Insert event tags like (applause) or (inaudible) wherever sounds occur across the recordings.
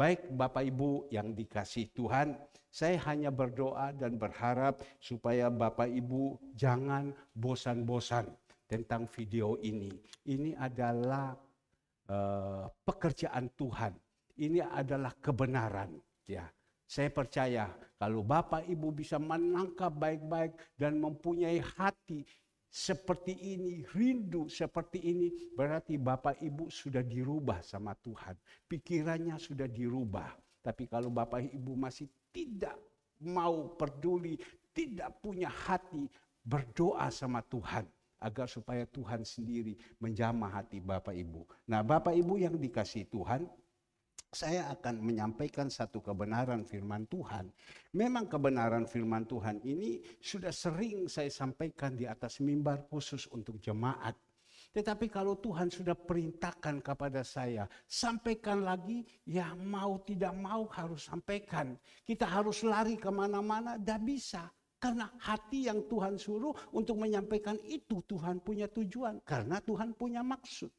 Baik Bapak Ibu yang dikasih Tuhan, saya hanya berdoa dan berharap supaya Bapak Ibu jangan bosan-bosan tentang video ini. Ini adalah uh, pekerjaan Tuhan. Ini adalah kebenaran, ya. Saya percaya kalau Bapak Ibu bisa menangkap baik-baik dan mempunyai hati seperti ini, rindu seperti ini, berarti Bapak Ibu sudah dirubah sama Tuhan. Pikirannya sudah dirubah. Tapi kalau Bapak Ibu masih tidak mau peduli, tidak punya hati, berdoa sama Tuhan agar supaya Tuhan sendiri menjamah hati Bapak Ibu. Nah, Bapak Ibu yang dikasih Tuhan, saya akan menyampaikan satu kebenaran firman Tuhan. Memang kebenaran firman Tuhan ini sudah sering saya sampaikan di atas mimbar khusus untuk jemaat. Tetapi kalau Tuhan sudah perintahkan kepada saya, sampaikan lagi, ya mau tidak mau harus sampaikan. Kita harus lari kemana-mana, dah bisa. Karena hati yang Tuhan suruh untuk menyampaikan itu, Tuhan punya tujuan. Karena Tuhan punya maksud.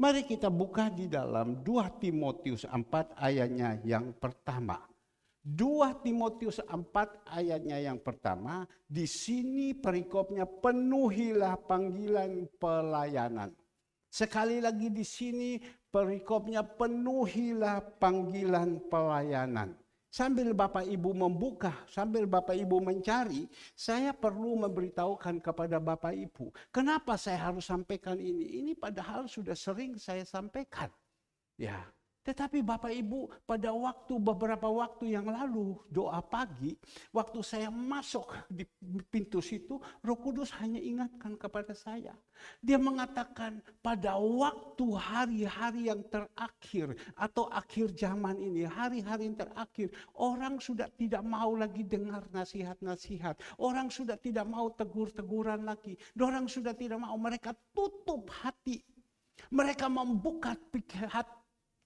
Mari kita buka di dalam 2 Timotius 4 ayatnya yang pertama. 2 Timotius 4 ayatnya yang pertama, di sini perikopnya penuhilah panggilan pelayanan. Sekali lagi di sini perikopnya penuhilah panggilan pelayanan. Sambil Bapak Ibu membuka, sambil Bapak Ibu mencari, saya perlu memberitahukan kepada Bapak Ibu, kenapa saya harus sampaikan ini? Ini padahal sudah sering saya sampaikan. Ya, tetapi Bapak Ibu, pada waktu beberapa waktu yang lalu, doa pagi, waktu saya masuk di pintu situ, Roh Kudus hanya ingatkan kepada saya. Dia mengatakan, pada waktu hari-hari yang terakhir atau akhir zaman ini, hari-hari yang terakhir, orang sudah tidak mau lagi dengar nasihat-nasihat. Orang sudah tidak mau tegur-teguran lagi. Orang sudah tidak mau, mereka tutup hati. Mereka membuka hati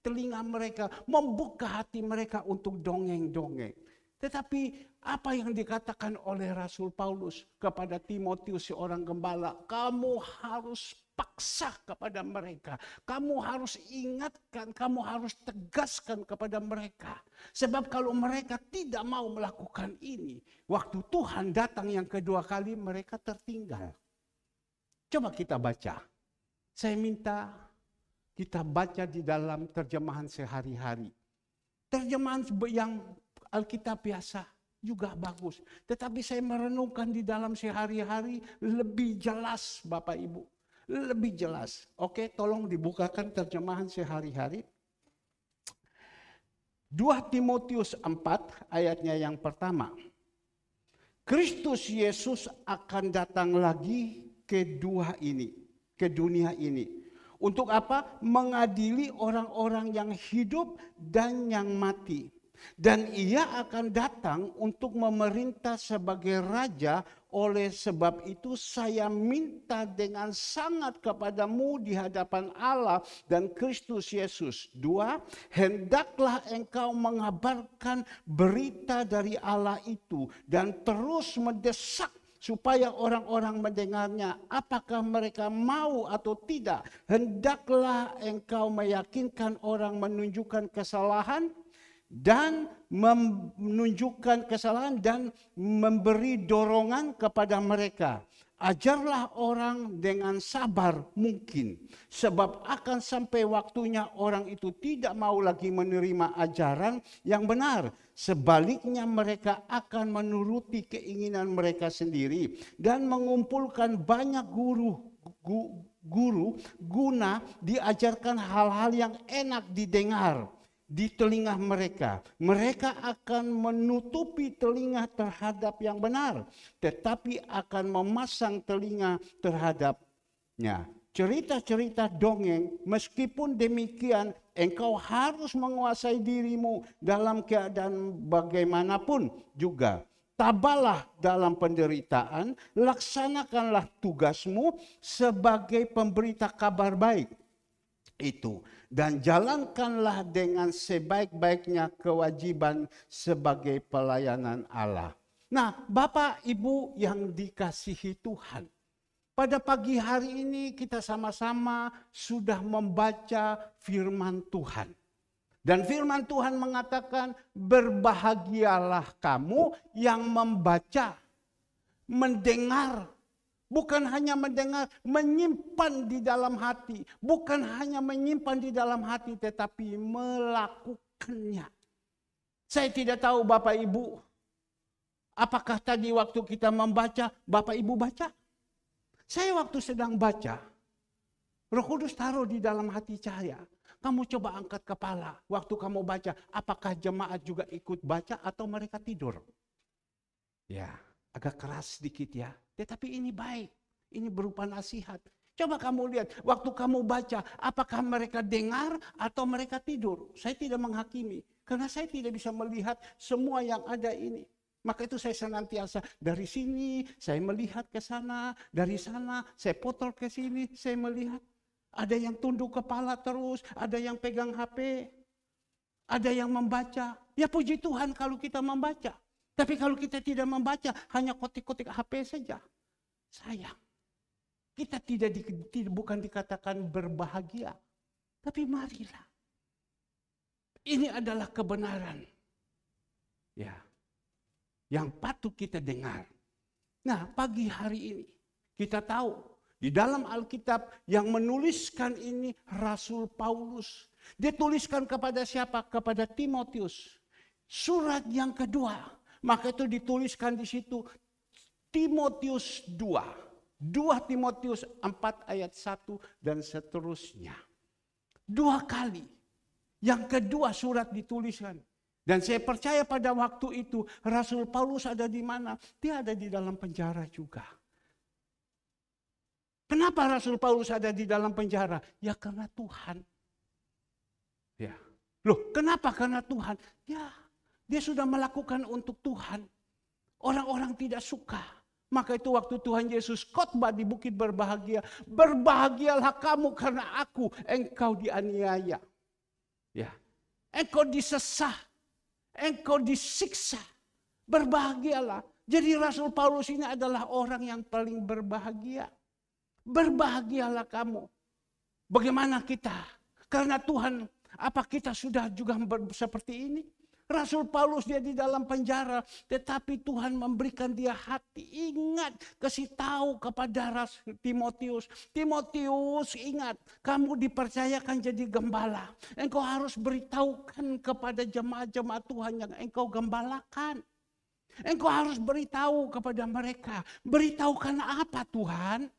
telinga mereka, membuka hati mereka untuk dongeng-dongeng. Tetapi apa yang dikatakan oleh Rasul Paulus kepada Timotius seorang gembala, kamu harus paksa kepada mereka. Kamu harus ingatkan, kamu harus tegaskan kepada mereka. Sebab kalau mereka tidak mau melakukan ini, waktu Tuhan datang yang kedua kali mereka tertinggal. Coba kita baca. Saya minta kita baca di dalam terjemahan sehari-hari. Terjemahan yang Alkitab biasa juga bagus. Tetapi saya merenungkan di dalam sehari-hari lebih jelas Bapak Ibu. Lebih jelas. Oke, tolong dibukakan terjemahan sehari-hari. 2 Timotius 4 ayatnya yang pertama. Kristus Yesus akan datang lagi ke dua ini, ke dunia ini untuk apa? Mengadili orang-orang yang hidup dan yang mati. Dan ia akan datang untuk memerintah sebagai raja. Oleh sebab itu saya minta dengan sangat kepadamu di hadapan Allah dan Kristus Yesus. Dua, hendaklah engkau mengabarkan berita dari Allah itu dan terus mendesak supaya orang-orang mendengarnya apakah mereka mau atau tidak hendaklah engkau meyakinkan orang menunjukkan kesalahan dan menunjukkan kesalahan dan memberi dorongan kepada mereka ajarlah orang dengan sabar mungkin sebab akan sampai waktunya orang itu tidak mau lagi menerima ajaran yang benar Sebaliknya mereka akan menuruti keinginan mereka sendiri dan mengumpulkan banyak guru gu, guru guna diajarkan hal-hal yang enak didengar di telinga mereka. Mereka akan menutupi telinga terhadap yang benar, tetapi akan memasang telinga terhadapnya cerita-cerita dongeng, meskipun demikian, engkau harus menguasai dirimu dalam keadaan bagaimanapun juga. Tabalah dalam penderitaan, laksanakanlah tugasmu sebagai pemberita kabar baik itu dan jalankanlah dengan sebaik-baiknya kewajiban sebagai pelayanan Allah. Nah, Bapak Ibu yang dikasihi Tuhan, pada pagi hari ini kita sama-sama sudah membaca firman Tuhan. Dan firman Tuhan mengatakan berbahagialah kamu yang membaca, mendengar. Bukan hanya mendengar, menyimpan di dalam hati. Bukan hanya menyimpan di dalam hati tetapi melakukannya. Saya tidak tahu Bapak Ibu, apakah tadi waktu kita membaca Bapak Ibu baca? Saya waktu sedang baca, Roh Kudus taruh di dalam hati saya. Kamu coba angkat kepala waktu kamu baca, apakah jemaat juga ikut baca atau mereka tidur? Ya, agak keras sedikit ya. Tetapi ini baik. Ini berupa nasihat. Coba kamu lihat, waktu kamu baca, apakah mereka dengar atau mereka tidur? Saya tidak menghakimi, karena saya tidak bisa melihat semua yang ada ini. Maka itu saya senantiasa dari sini, saya melihat ke sana, dari sana, saya potol ke sini, saya melihat. Ada yang tunduk kepala terus, ada yang pegang HP, ada yang membaca. Ya puji Tuhan kalau kita membaca. Tapi kalau kita tidak membaca, hanya kotik-kotik HP saja. Sayang. Kita tidak, di, bukan dikatakan berbahagia. Tapi marilah. Ini adalah kebenaran. Ya, yang patut kita dengar. Nah, pagi hari ini kita tahu di dalam Alkitab yang menuliskan ini Rasul Paulus. Dia tuliskan kepada siapa? Kepada Timotius. Surat yang kedua. Maka itu dituliskan di situ Timotius 2. 2 Timotius 4 ayat 1 dan seterusnya. Dua kali. Yang kedua surat dituliskan. Dan saya percaya pada waktu itu Rasul Paulus ada di mana? Dia ada di dalam penjara juga. Kenapa Rasul Paulus ada di dalam penjara? Ya karena Tuhan. Ya. Loh, kenapa? Karena Tuhan. Ya, dia sudah melakukan untuk Tuhan. Orang-orang tidak suka. Maka itu waktu Tuhan Yesus khotbah di bukit berbahagia. Berbahagialah kamu karena aku. Engkau dianiaya. Ya. Engkau disesah engkau disiksa. Berbahagialah. Jadi Rasul Paulus ini adalah orang yang paling berbahagia. Berbahagialah kamu. Bagaimana kita? Karena Tuhan, apa kita sudah juga seperti ini? Rasul Paulus dia di dalam penjara, tetapi Tuhan memberikan dia hati. Ingat, kasih tahu kepada Timotius. Timotius, ingat, kamu dipercayakan jadi gembala. Engkau harus beritahukan kepada jemaat-jemaat Tuhan yang engkau gembalakan. Engkau harus beritahu kepada mereka, beritahukan apa Tuhan?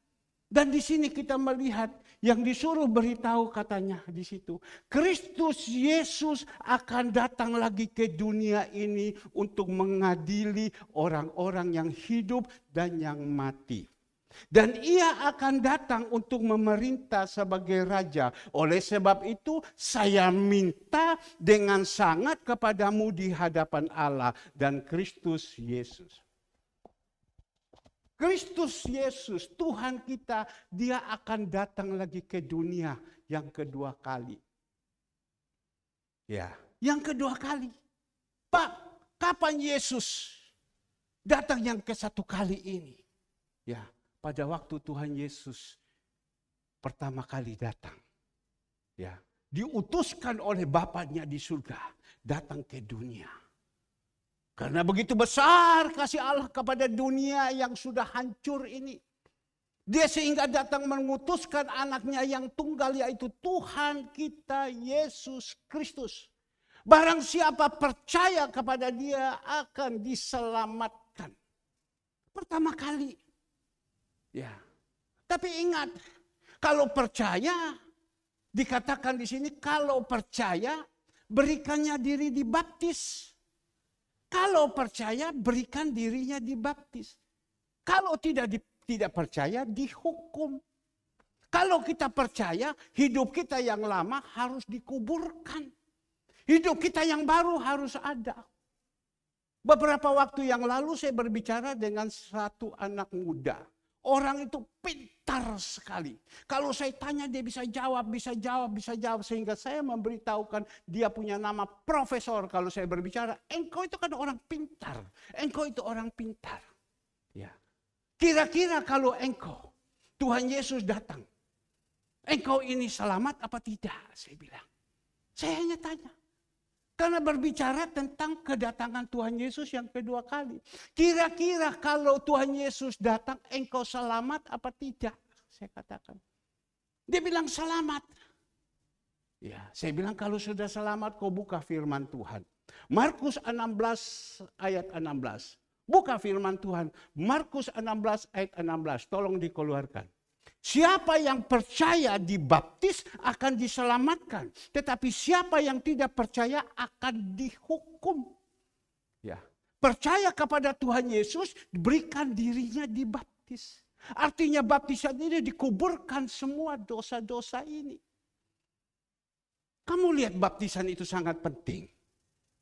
Dan di sini kita melihat yang disuruh beritahu katanya di situ. Kristus Yesus akan datang lagi ke dunia ini untuk mengadili orang-orang yang hidup dan yang mati. Dan ia akan datang untuk memerintah sebagai raja. Oleh sebab itu, saya minta dengan sangat kepadamu di hadapan Allah dan Kristus Yesus. Kristus Yesus, Tuhan kita, dia akan datang lagi ke dunia yang kedua kali. Ya, yang kedua kali. Pak, kapan Yesus datang yang ke satu kali ini? Ya, pada waktu Tuhan Yesus pertama kali datang. Ya, diutuskan oleh Bapaknya di surga, datang ke dunia. Karena begitu besar kasih Allah kepada dunia yang sudah hancur ini. Dia sehingga datang mengutuskan anaknya yang tunggal yaitu Tuhan kita Yesus Kristus. Barang siapa percaya kepada dia akan diselamatkan. Pertama kali. Ya. Tapi ingat, kalau percaya dikatakan di sini kalau percaya berikannya diri dibaptis. Kalau percaya berikan dirinya dibaptis. Kalau tidak di, tidak percaya dihukum. Kalau kita percaya hidup kita yang lama harus dikuburkan. Hidup kita yang baru harus ada. Beberapa waktu yang lalu saya berbicara dengan satu anak muda. Orang itu pintar pintar sekali. Kalau saya tanya dia bisa jawab, bisa jawab, bisa jawab. Sehingga saya memberitahukan dia punya nama profesor kalau saya berbicara. Engkau itu kan orang pintar. Engkau itu orang pintar. Ya. Kira-kira kalau engkau, Tuhan Yesus datang. Engkau ini selamat apa tidak? Saya bilang. Saya hanya tanya. Karena berbicara tentang kedatangan Tuhan Yesus yang kedua kali. Kira-kira kalau Tuhan Yesus datang engkau selamat apa tidak? Saya katakan. Dia bilang selamat. Ya, saya bilang kalau sudah selamat kau buka firman Tuhan. Markus 16 ayat 16. Buka firman Tuhan. Markus 16 ayat 16. Tolong dikeluarkan. Siapa yang percaya dibaptis akan diselamatkan, tetapi siapa yang tidak percaya akan dihukum. Ya. Percaya kepada Tuhan Yesus, berikan dirinya dibaptis. Artinya baptisan ini dikuburkan semua dosa-dosa ini. Kamu lihat baptisan itu sangat penting.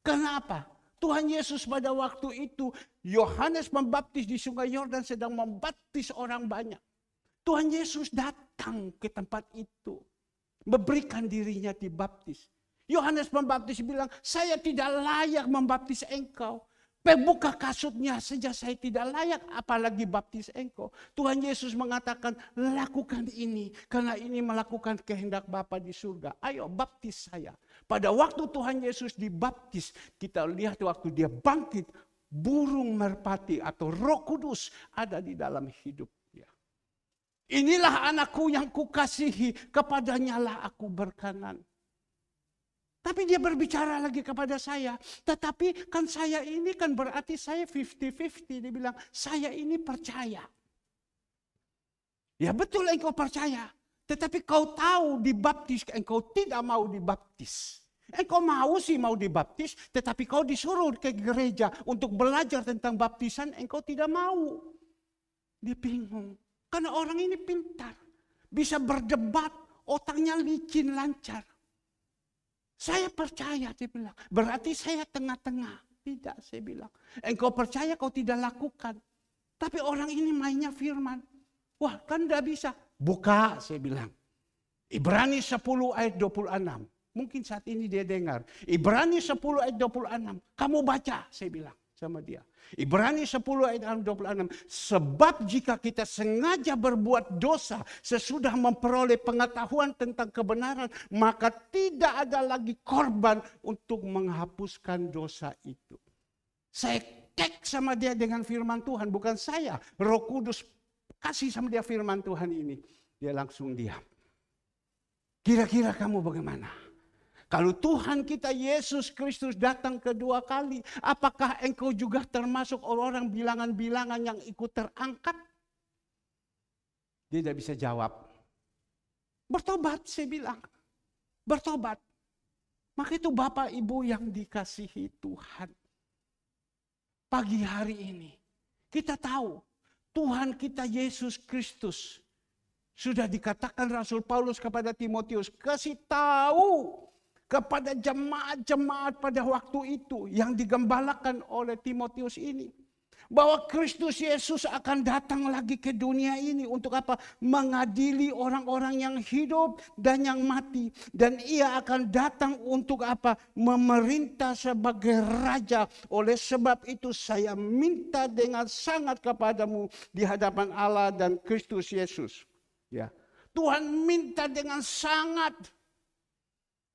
Kenapa? Tuhan Yesus pada waktu itu, Yohanes membaptis di sungai Yordan sedang membaptis orang banyak. Tuhan Yesus datang ke tempat itu. Memberikan dirinya di baptis. Yohanes Pembaptis bilang, saya tidak layak membaptis engkau. Pembuka kasutnya sejak saya tidak layak apalagi baptis engkau. Tuhan Yesus mengatakan lakukan ini karena ini melakukan kehendak Bapa di surga. Ayo baptis saya. Pada waktu Tuhan Yesus dibaptis kita lihat waktu dia bangkit burung merpati atau roh kudus ada di dalam hidup Inilah anakku yang kukasihi, kepadanya lah aku berkenan. Tapi dia berbicara lagi kepada saya. Tetapi kan saya ini kan berarti saya 50-50. Dia bilang, saya ini percaya. Ya betul engkau percaya. Tetapi kau tahu dibaptis, engkau tidak mau dibaptis. Engkau mau sih mau dibaptis, tetapi kau disuruh ke gereja untuk belajar tentang baptisan, engkau tidak mau. Dia bingung. Karena orang ini pintar, bisa berdebat, otaknya licin, lancar. Saya percaya, dia bilang. Berarti saya tengah-tengah. Tidak, saya bilang. Engkau percaya, kau tidak lakukan. Tapi orang ini mainnya firman. Wah, kan tidak bisa. Buka, saya bilang. Ibrani 10 ayat 26. Mungkin saat ini dia dengar. Ibrani 10 ayat 26. Kamu baca, saya bilang sama dia. Ibrani 10 ayat 26. Sebab jika kita sengaja berbuat dosa sesudah memperoleh pengetahuan tentang kebenaran. Maka tidak ada lagi korban untuk menghapuskan dosa itu. Saya cek sama dia dengan firman Tuhan. Bukan saya. Roh Kudus kasih sama dia firman Tuhan ini. Dia langsung diam. Kira-kira kamu bagaimana? Kalau Tuhan kita Yesus Kristus datang kedua kali, apakah engkau juga termasuk orang-orang bilangan-bilangan yang ikut terangkat? Dia tidak bisa jawab. Bertobat, saya bilang. Bertobat. Maka itu Bapak Ibu yang dikasihi Tuhan. Pagi hari ini, kita tahu Tuhan kita Yesus Kristus sudah dikatakan Rasul Paulus kepada Timotius, kasih tahu kepada jemaat-jemaat pada waktu itu yang digembalakan oleh Timotius ini. Bahwa Kristus Yesus akan datang lagi ke dunia ini untuk apa? Mengadili orang-orang yang hidup dan yang mati. Dan ia akan datang untuk apa? Memerintah sebagai raja. Oleh sebab itu saya minta dengan sangat kepadamu di hadapan Allah dan Kristus Yesus. Ya. Tuhan minta dengan sangat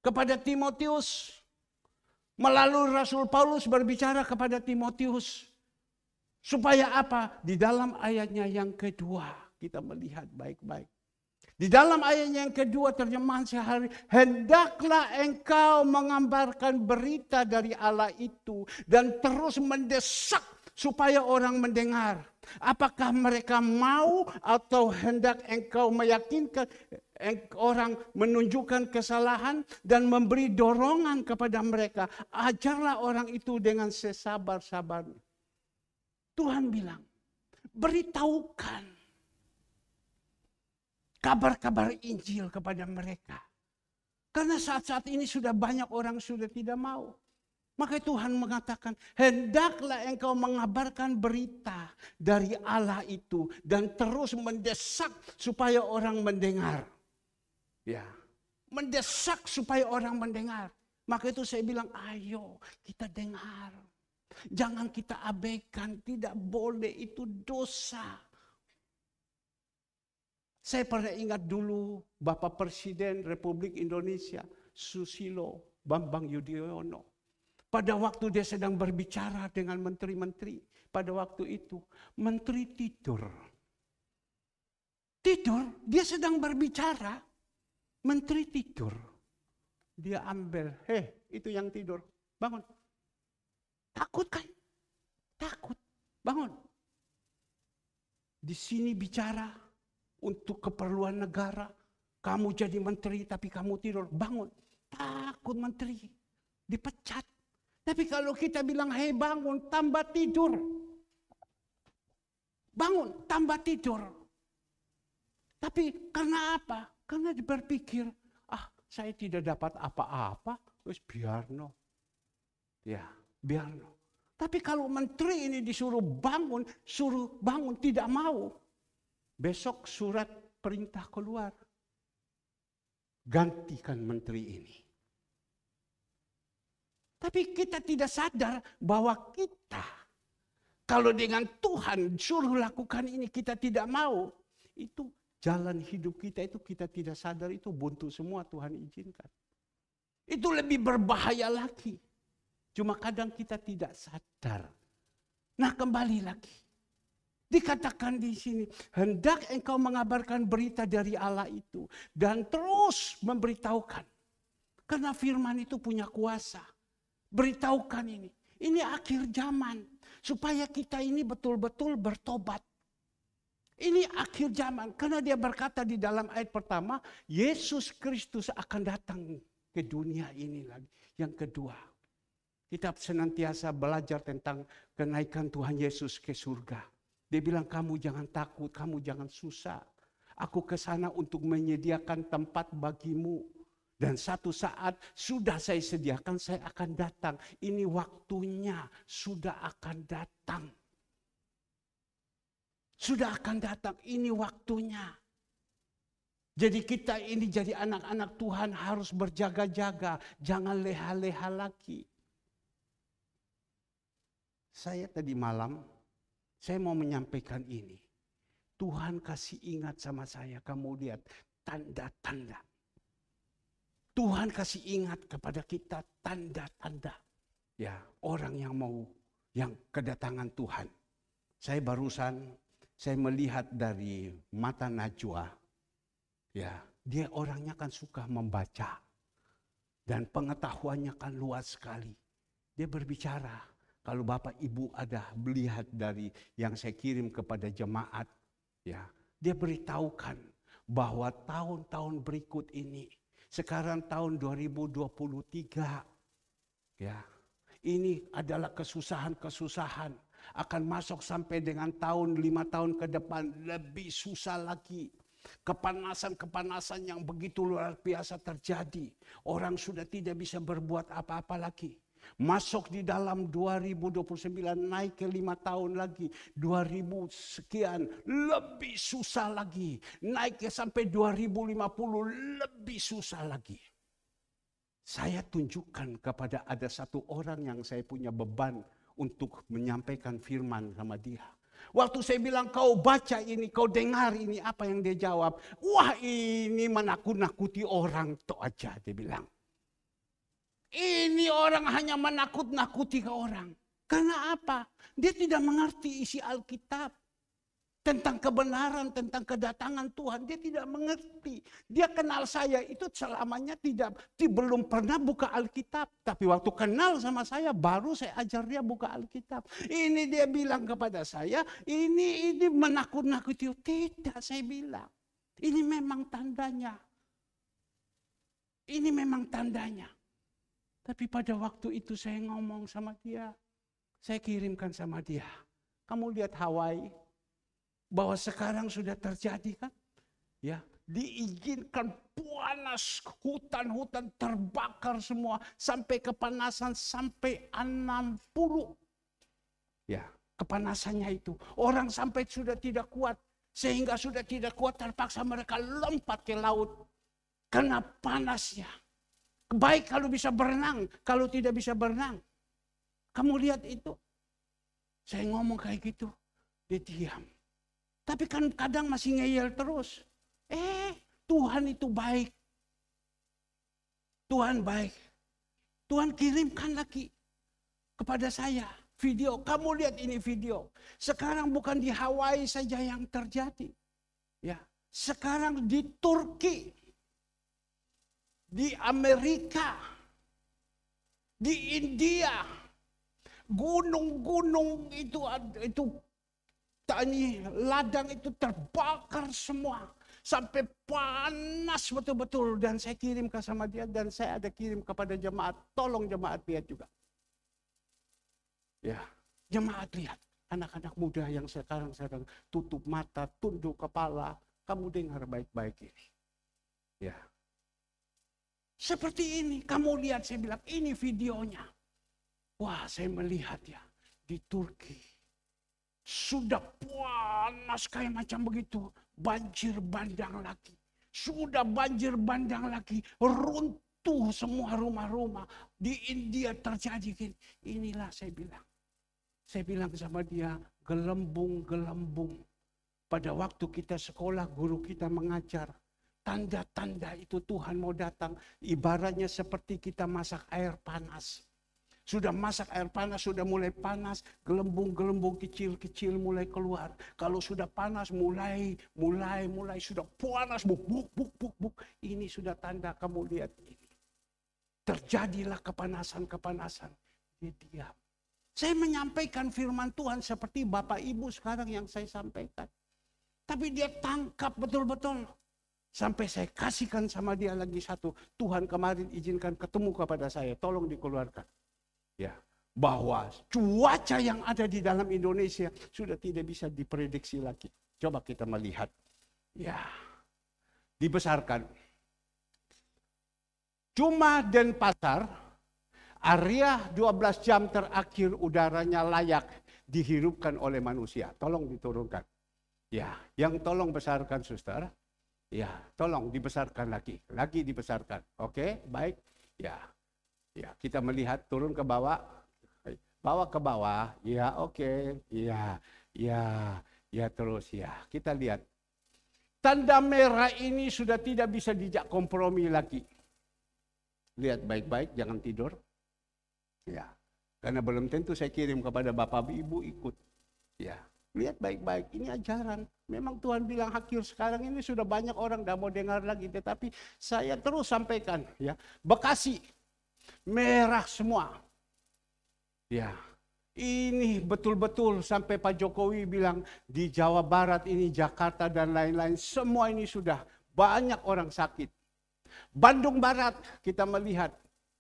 kepada Timotius. Melalui Rasul Paulus berbicara kepada Timotius. Supaya apa? Di dalam ayatnya yang kedua kita melihat baik-baik. Di dalam ayatnya yang kedua terjemahan sehari, hendaklah engkau mengambarkan berita dari Allah itu dan terus mendesak supaya orang mendengar. Apakah mereka mau atau hendak engkau meyakinkan orang menunjukkan kesalahan dan memberi dorongan kepada mereka. Ajarlah orang itu dengan sesabar-sabarnya. Tuhan bilang, beritahukan kabar-kabar Injil kepada mereka. Karena saat-saat ini sudah banyak orang sudah tidak mau. Maka Tuhan mengatakan, hendaklah engkau mengabarkan berita dari Allah itu dan terus mendesak supaya orang mendengar. Ya. Mendesak supaya orang mendengar. Maka itu saya bilang, ayo kita dengar. Jangan kita abaikan, tidak boleh itu dosa. Saya pernah ingat dulu Bapak Presiden Republik Indonesia Susilo Bambang Yudhoyono. Pada waktu dia sedang berbicara dengan menteri-menteri, pada waktu itu menteri tidur. Tidur, dia sedang berbicara, Menteri tidur. Dia ambil, heh itu yang tidur, bangun. Takut kan? Takut, bangun. Di sini bicara untuk keperluan negara. Kamu jadi menteri tapi kamu tidur, bangun. Takut menteri, dipecat. Tapi kalau kita bilang, hei bangun, tambah tidur. Bangun, tambah tidur. Tapi karena apa? Karena berpikir, ah saya tidak dapat apa-apa, terus biarno. Ya, biarno. Tapi kalau menteri ini disuruh bangun, suruh bangun, tidak mau. Besok surat perintah keluar. Gantikan menteri ini. Tapi kita tidak sadar bahwa kita kalau dengan Tuhan suruh lakukan ini kita tidak mau. Itu Jalan hidup kita itu kita tidak sadar itu buntu semua Tuhan izinkan. Itu lebih berbahaya lagi. Cuma kadang kita tidak sadar. Nah kembali lagi. Dikatakan di sini, hendak engkau mengabarkan berita dari Allah itu dan terus memberitahukan. Karena firman itu punya kuasa. Beritahukan ini. Ini akhir zaman. Supaya kita ini betul-betul bertobat. Ini akhir zaman. Karena dia berkata di dalam ayat pertama, Yesus Kristus akan datang ke dunia ini lagi. Yang kedua, kita senantiasa belajar tentang kenaikan Tuhan Yesus ke surga. Dia bilang, kamu jangan takut, kamu jangan susah. Aku ke sana untuk menyediakan tempat bagimu. Dan satu saat sudah saya sediakan, saya akan datang. Ini waktunya sudah akan datang. Sudah akan datang, ini waktunya. Jadi kita ini jadi anak-anak Tuhan harus berjaga-jaga, jangan leha-leha lagi. Saya tadi malam, saya mau menyampaikan ini. Tuhan kasih ingat sama saya, kamu lihat tanda-tanda. Tuhan kasih ingat kepada kita tanda-tanda. Ya, orang yang mau yang kedatangan Tuhan. Saya barusan saya melihat dari mata Najwa, ya, dia orangnya kan suka membaca dan pengetahuannya kan luas sekali. Dia berbicara. Kalau Bapak Ibu ada melihat dari yang saya kirim kepada jemaat, ya, dia beritahukan bahwa tahun-tahun berikut ini, sekarang tahun 2023, ya, ini adalah kesusahan-kesusahan akan masuk sampai dengan tahun lima tahun ke depan lebih susah lagi. Kepanasan-kepanasan yang begitu luar biasa terjadi. Orang sudah tidak bisa berbuat apa-apa lagi. Masuk di dalam 2029 naik ke lima tahun lagi 2000 sekian lebih susah lagi naik ke sampai 2050 lebih susah lagi saya tunjukkan kepada ada satu orang yang saya punya beban untuk menyampaikan firman sama dia. Waktu saya bilang kau baca ini, kau dengar ini, apa yang dia jawab? Wah ini menakut-nakuti orang, itu aja dia bilang. Ini orang hanya menakut-nakuti ke orang. Karena apa? Dia tidak mengerti isi Alkitab tentang kebenaran, tentang kedatangan Tuhan. Dia tidak mengerti. Dia kenal saya itu selamanya tidak, dia belum pernah buka Alkitab. Tapi waktu kenal sama saya, baru saya ajar dia buka Alkitab. Ini dia bilang kepada saya, ini ini menakut-nakuti. Tidak, saya bilang. Ini memang tandanya. Ini memang tandanya. Tapi pada waktu itu saya ngomong sama dia. Saya kirimkan sama dia. Kamu lihat Hawaii, bahwa sekarang sudah terjadi kan? Ya, diizinkan panas hutan-hutan terbakar semua sampai kepanasan sampai 60. Ya, kepanasannya itu. Orang sampai sudah tidak kuat sehingga sudah tidak kuat terpaksa mereka lompat ke laut karena panasnya. Baik kalau bisa berenang, kalau tidak bisa berenang. Kamu lihat itu. Saya ngomong kayak gitu, dia diam. Tapi kan kadang masih ngeyel terus. Eh, Tuhan itu baik. Tuhan baik. Tuhan kirimkan lagi kepada saya video. Kamu lihat ini video. Sekarang bukan di Hawaii saja yang terjadi. Ya, sekarang di Turki, di Amerika, di India, gunung-gunung itu itu tani ladang itu terbakar semua sampai panas betul-betul dan saya kirim ke sama dia dan saya ada kirim kepada jemaat tolong jemaat lihat juga ya jemaat lihat anak-anak muda yang sekarang sedang tutup mata tunduk kepala kamu dengar baik-baik ini ya seperti ini kamu lihat saya bilang ini videonya wah saya melihat ya di Turki sudah panas kayak macam begitu. Banjir bandang lagi. Sudah banjir bandang lagi. Runtuh semua rumah-rumah. Di India terjadi. Inilah saya bilang. Saya bilang sama dia, gelembung-gelembung. Pada waktu kita sekolah, guru kita mengajar. Tanda-tanda itu Tuhan mau datang. Ibaratnya seperti kita masak air panas sudah masak air panas, sudah mulai panas, gelembung-gelembung kecil-kecil mulai keluar. Kalau sudah panas, mulai, mulai, mulai, sudah panas, buk, buk, buk, buk, buk. Ini sudah tanda kamu lihat ini. Terjadilah kepanasan-kepanasan. Dia diam. Saya menyampaikan firman Tuhan seperti Bapak Ibu sekarang yang saya sampaikan. Tapi dia tangkap betul-betul. Sampai saya kasihkan sama dia lagi satu. Tuhan kemarin izinkan ketemu kepada saya. Tolong dikeluarkan ya bahwa cuaca yang ada di dalam Indonesia sudah tidak bisa diprediksi lagi. Coba kita melihat. Ya. Dibesarkan. Cuma dan pasar, area 12 jam terakhir udaranya layak dihirupkan oleh manusia. Tolong diturunkan. Ya, yang tolong besarkan suster. Ya, tolong dibesarkan lagi, lagi dibesarkan. Oke, baik. Ya. Ya, kita melihat turun ke bawah, bawa ke bawah, ya oke, okay. ya, ya, ya terus ya. Kita lihat tanda merah ini sudah tidak bisa dijak kompromi lagi. Lihat baik-baik, jangan tidur. Ya, karena belum tentu saya kirim kepada bapak ibu ikut. Ya, lihat baik-baik, ini ajaran. Memang Tuhan bilang akhir sekarang ini sudah banyak orang tidak mau dengar lagi, tetapi saya terus sampaikan. Ya, Bekasi, merah semua. Ya, ini betul-betul sampai Pak Jokowi bilang di Jawa Barat ini, Jakarta dan lain-lain, semua ini sudah banyak orang sakit. Bandung Barat kita melihat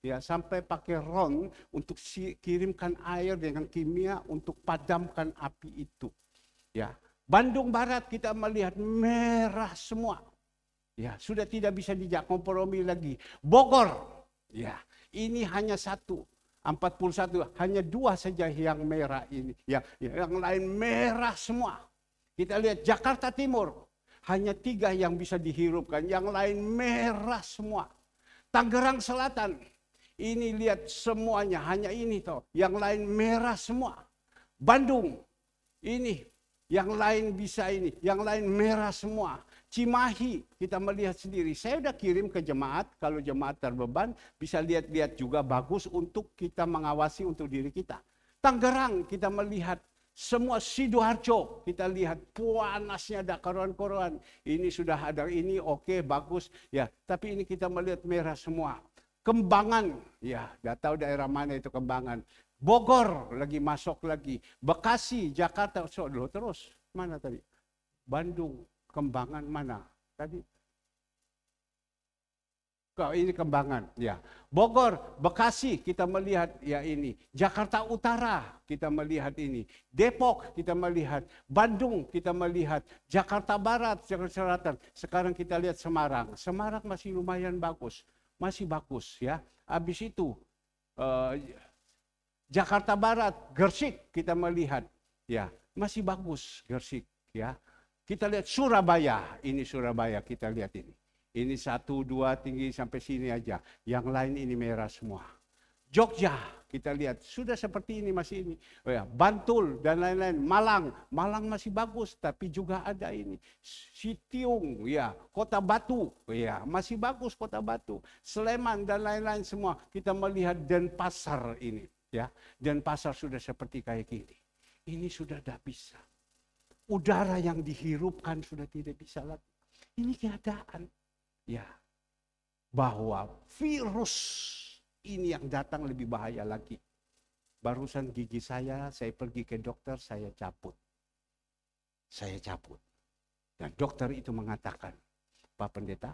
ya sampai pakai ron untuk si, kirimkan air dengan kimia untuk padamkan api itu. Ya, Bandung Barat kita melihat merah semua. Ya, sudah tidak bisa dijak kompromi lagi. Bogor, ya, ini hanya satu. 41 hanya dua saja yang merah ini. Yang, yang lain merah semua. Kita lihat Jakarta Timur hanya tiga yang bisa dihirupkan. Yang lain merah semua. Tangerang Selatan ini lihat semuanya hanya ini toh. Yang lain merah semua. Bandung ini yang lain bisa ini, yang lain merah semua. Cimahi kita melihat sendiri. Saya sudah kirim ke jemaat, kalau jemaat terbeban bisa lihat-lihat juga bagus untuk kita mengawasi untuk diri kita. Tanggerang kita melihat semua Sidoarjo kita lihat panasnya ada koran-koran. Ini sudah ada ini oke okay, bagus ya, tapi ini kita melihat merah semua. Kembangan, ya, nggak tahu daerah mana itu Kembangan. Bogor lagi masuk lagi, Bekasi, Jakarta, so, terus mana tadi? Bandung, kembangan mana? Tadi ini kembangan ya Bogor Bekasi kita melihat ya ini Jakarta Utara kita melihat ini Depok kita melihat Bandung kita melihat Jakarta Barat Jakarta Selatan sekarang kita lihat Semarang Semarang masih lumayan bagus masih bagus ya habis itu eh, Jakarta Barat Gersik kita melihat ya masih bagus Gersik ya kita lihat Surabaya, ini Surabaya kita lihat ini. Ini satu, dua tinggi sampai sini aja. Yang lain ini merah semua. Jogja, kita lihat sudah seperti ini masih ini. Oh ya, Bantul dan lain-lain. Malang, Malang masih bagus tapi juga ada ini. Sitiung, ya, Kota Batu, oh ya, masih bagus Kota Batu. Sleman dan lain-lain semua. Kita melihat Denpasar ini, ya. Denpasar sudah seperti kayak gini. Ini sudah tidak bisa udara yang dihirupkan sudah tidak bisa lagi. Ini keadaan. Ya, bahwa virus ini yang datang lebih bahaya lagi. Barusan gigi saya, saya pergi ke dokter, saya cabut. Saya cabut. Dan dokter itu mengatakan, Pak Pendeta,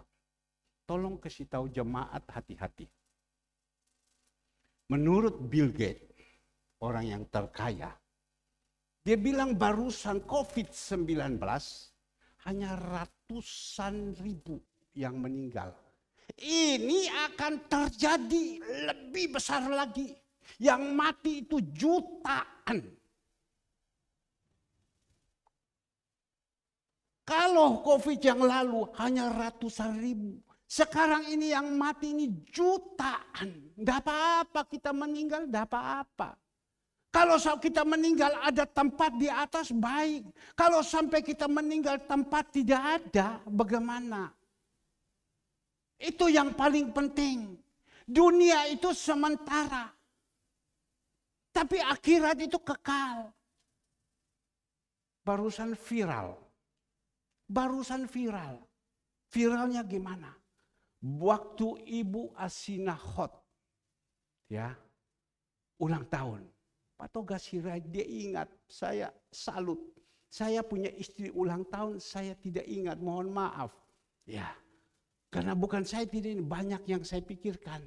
tolong kasih tahu jemaat hati-hati. Menurut Bill Gates, orang yang terkaya, dia bilang barusan COVID-19 hanya ratusan ribu yang meninggal. Ini akan terjadi lebih besar lagi. Yang mati itu jutaan. Kalau COVID yang lalu hanya ratusan ribu, sekarang ini yang mati ini jutaan. Tidak apa-apa kita meninggal, tidak apa-apa. Kalau kita meninggal ada tempat di atas baik. Kalau sampai kita meninggal tempat tidak ada bagaimana? Itu yang paling penting. Dunia itu sementara. Tapi akhirat itu kekal. Barusan viral. Barusan viral. Viralnya gimana? Waktu ibu Asina hot, Ya. Ulang tahun Pak Toga Sirait dia ingat, saya salut. Saya punya istri ulang tahun, saya tidak ingat, mohon maaf. Ya, karena bukan saya tidak ini, banyak yang saya pikirkan.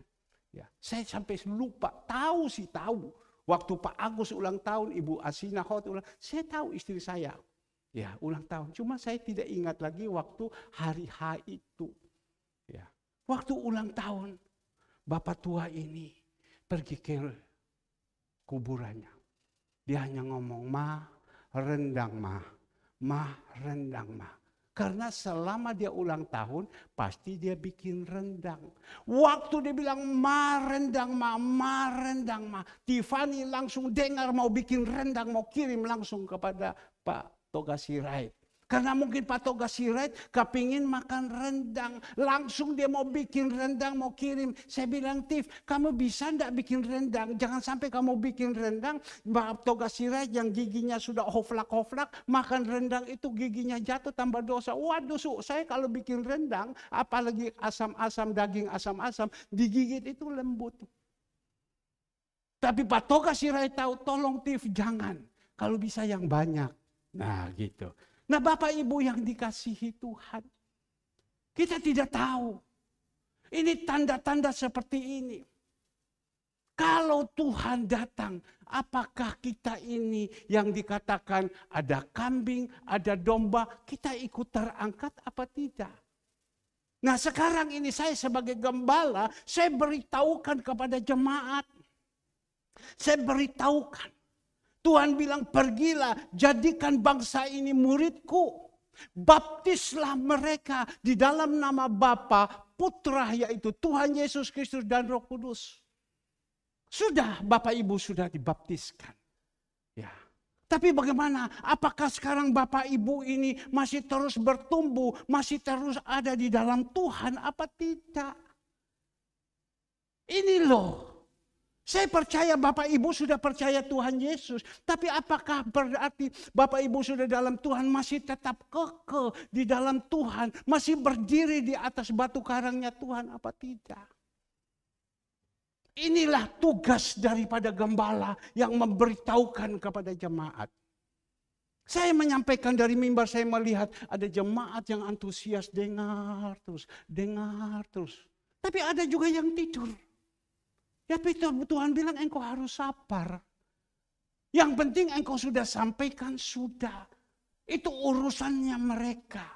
Ya, saya sampai lupa, tahu sih tahu. Waktu Pak Agus ulang tahun, Ibu Asina Khot ulang, saya tahu istri saya. Ya, ulang tahun. Cuma saya tidak ingat lagi waktu hari H itu. Ya. Waktu ulang tahun, Bapak tua ini pergi ke kuburannya. Dia hanya ngomong, ma rendang ma, ma rendang ma. Karena selama dia ulang tahun, pasti dia bikin rendang. Waktu dia bilang, ma rendang ma, ma rendang ma. Tiffany langsung dengar mau bikin rendang, mau kirim langsung kepada Pak Togasirai. Karena mungkin Pak Toga Sirait kepingin makan rendang. Langsung dia mau bikin rendang, mau kirim. Saya bilang, Tif, kamu bisa ndak bikin rendang? Jangan sampai kamu bikin rendang, Pak Toga Sirait yang giginya sudah hoflak-hoflak, makan rendang itu giginya jatuh tambah dosa. Waduh, su, saya kalau bikin rendang, apalagi asam-asam, daging asam-asam, digigit itu lembut. Tapi Pak Toga Sirait tahu, tolong Tif, jangan. Kalau bisa yang banyak. Nah gitu. Nah Bapak Ibu yang dikasihi Tuhan. Kita tidak tahu. Ini tanda-tanda seperti ini. Kalau Tuhan datang, apakah kita ini yang dikatakan ada kambing, ada domba, kita ikut terangkat apa tidak? Nah sekarang ini saya sebagai gembala, saya beritahukan kepada jemaat. Saya beritahukan Tuhan bilang pergilah jadikan bangsa ini muridku. Baptislah mereka di dalam nama Bapa, Putra yaitu Tuhan Yesus Kristus dan Roh Kudus. Sudah Bapak Ibu sudah dibaptiskan. Ya. Tapi bagaimana? Apakah sekarang Bapak Ibu ini masih terus bertumbuh, masih terus ada di dalam Tuhan apa tidak? Ini loh saya percaya Bapak Ibu sudah percaya Tuhan Yesus. Tapi apakah berarti Bapak Ibu sudah dalam Tuhan masih tetap keke di dalam Tuhan. Masih berdiri di atas batu karangnya Tuhan apa tidak. Inilah tugas daripada gembala yang memberitahukan kepada jemaat. Saya menyampaikan dari mimbar saya melihat ada jemaat yang antusias dengar terus, dengar terus. Tapi ada juga yang tidur. Ya Tuhan bilang engkau harus sabar. Yang penting engkau sudah sampaikan, sudah. Itu urusannya mereka.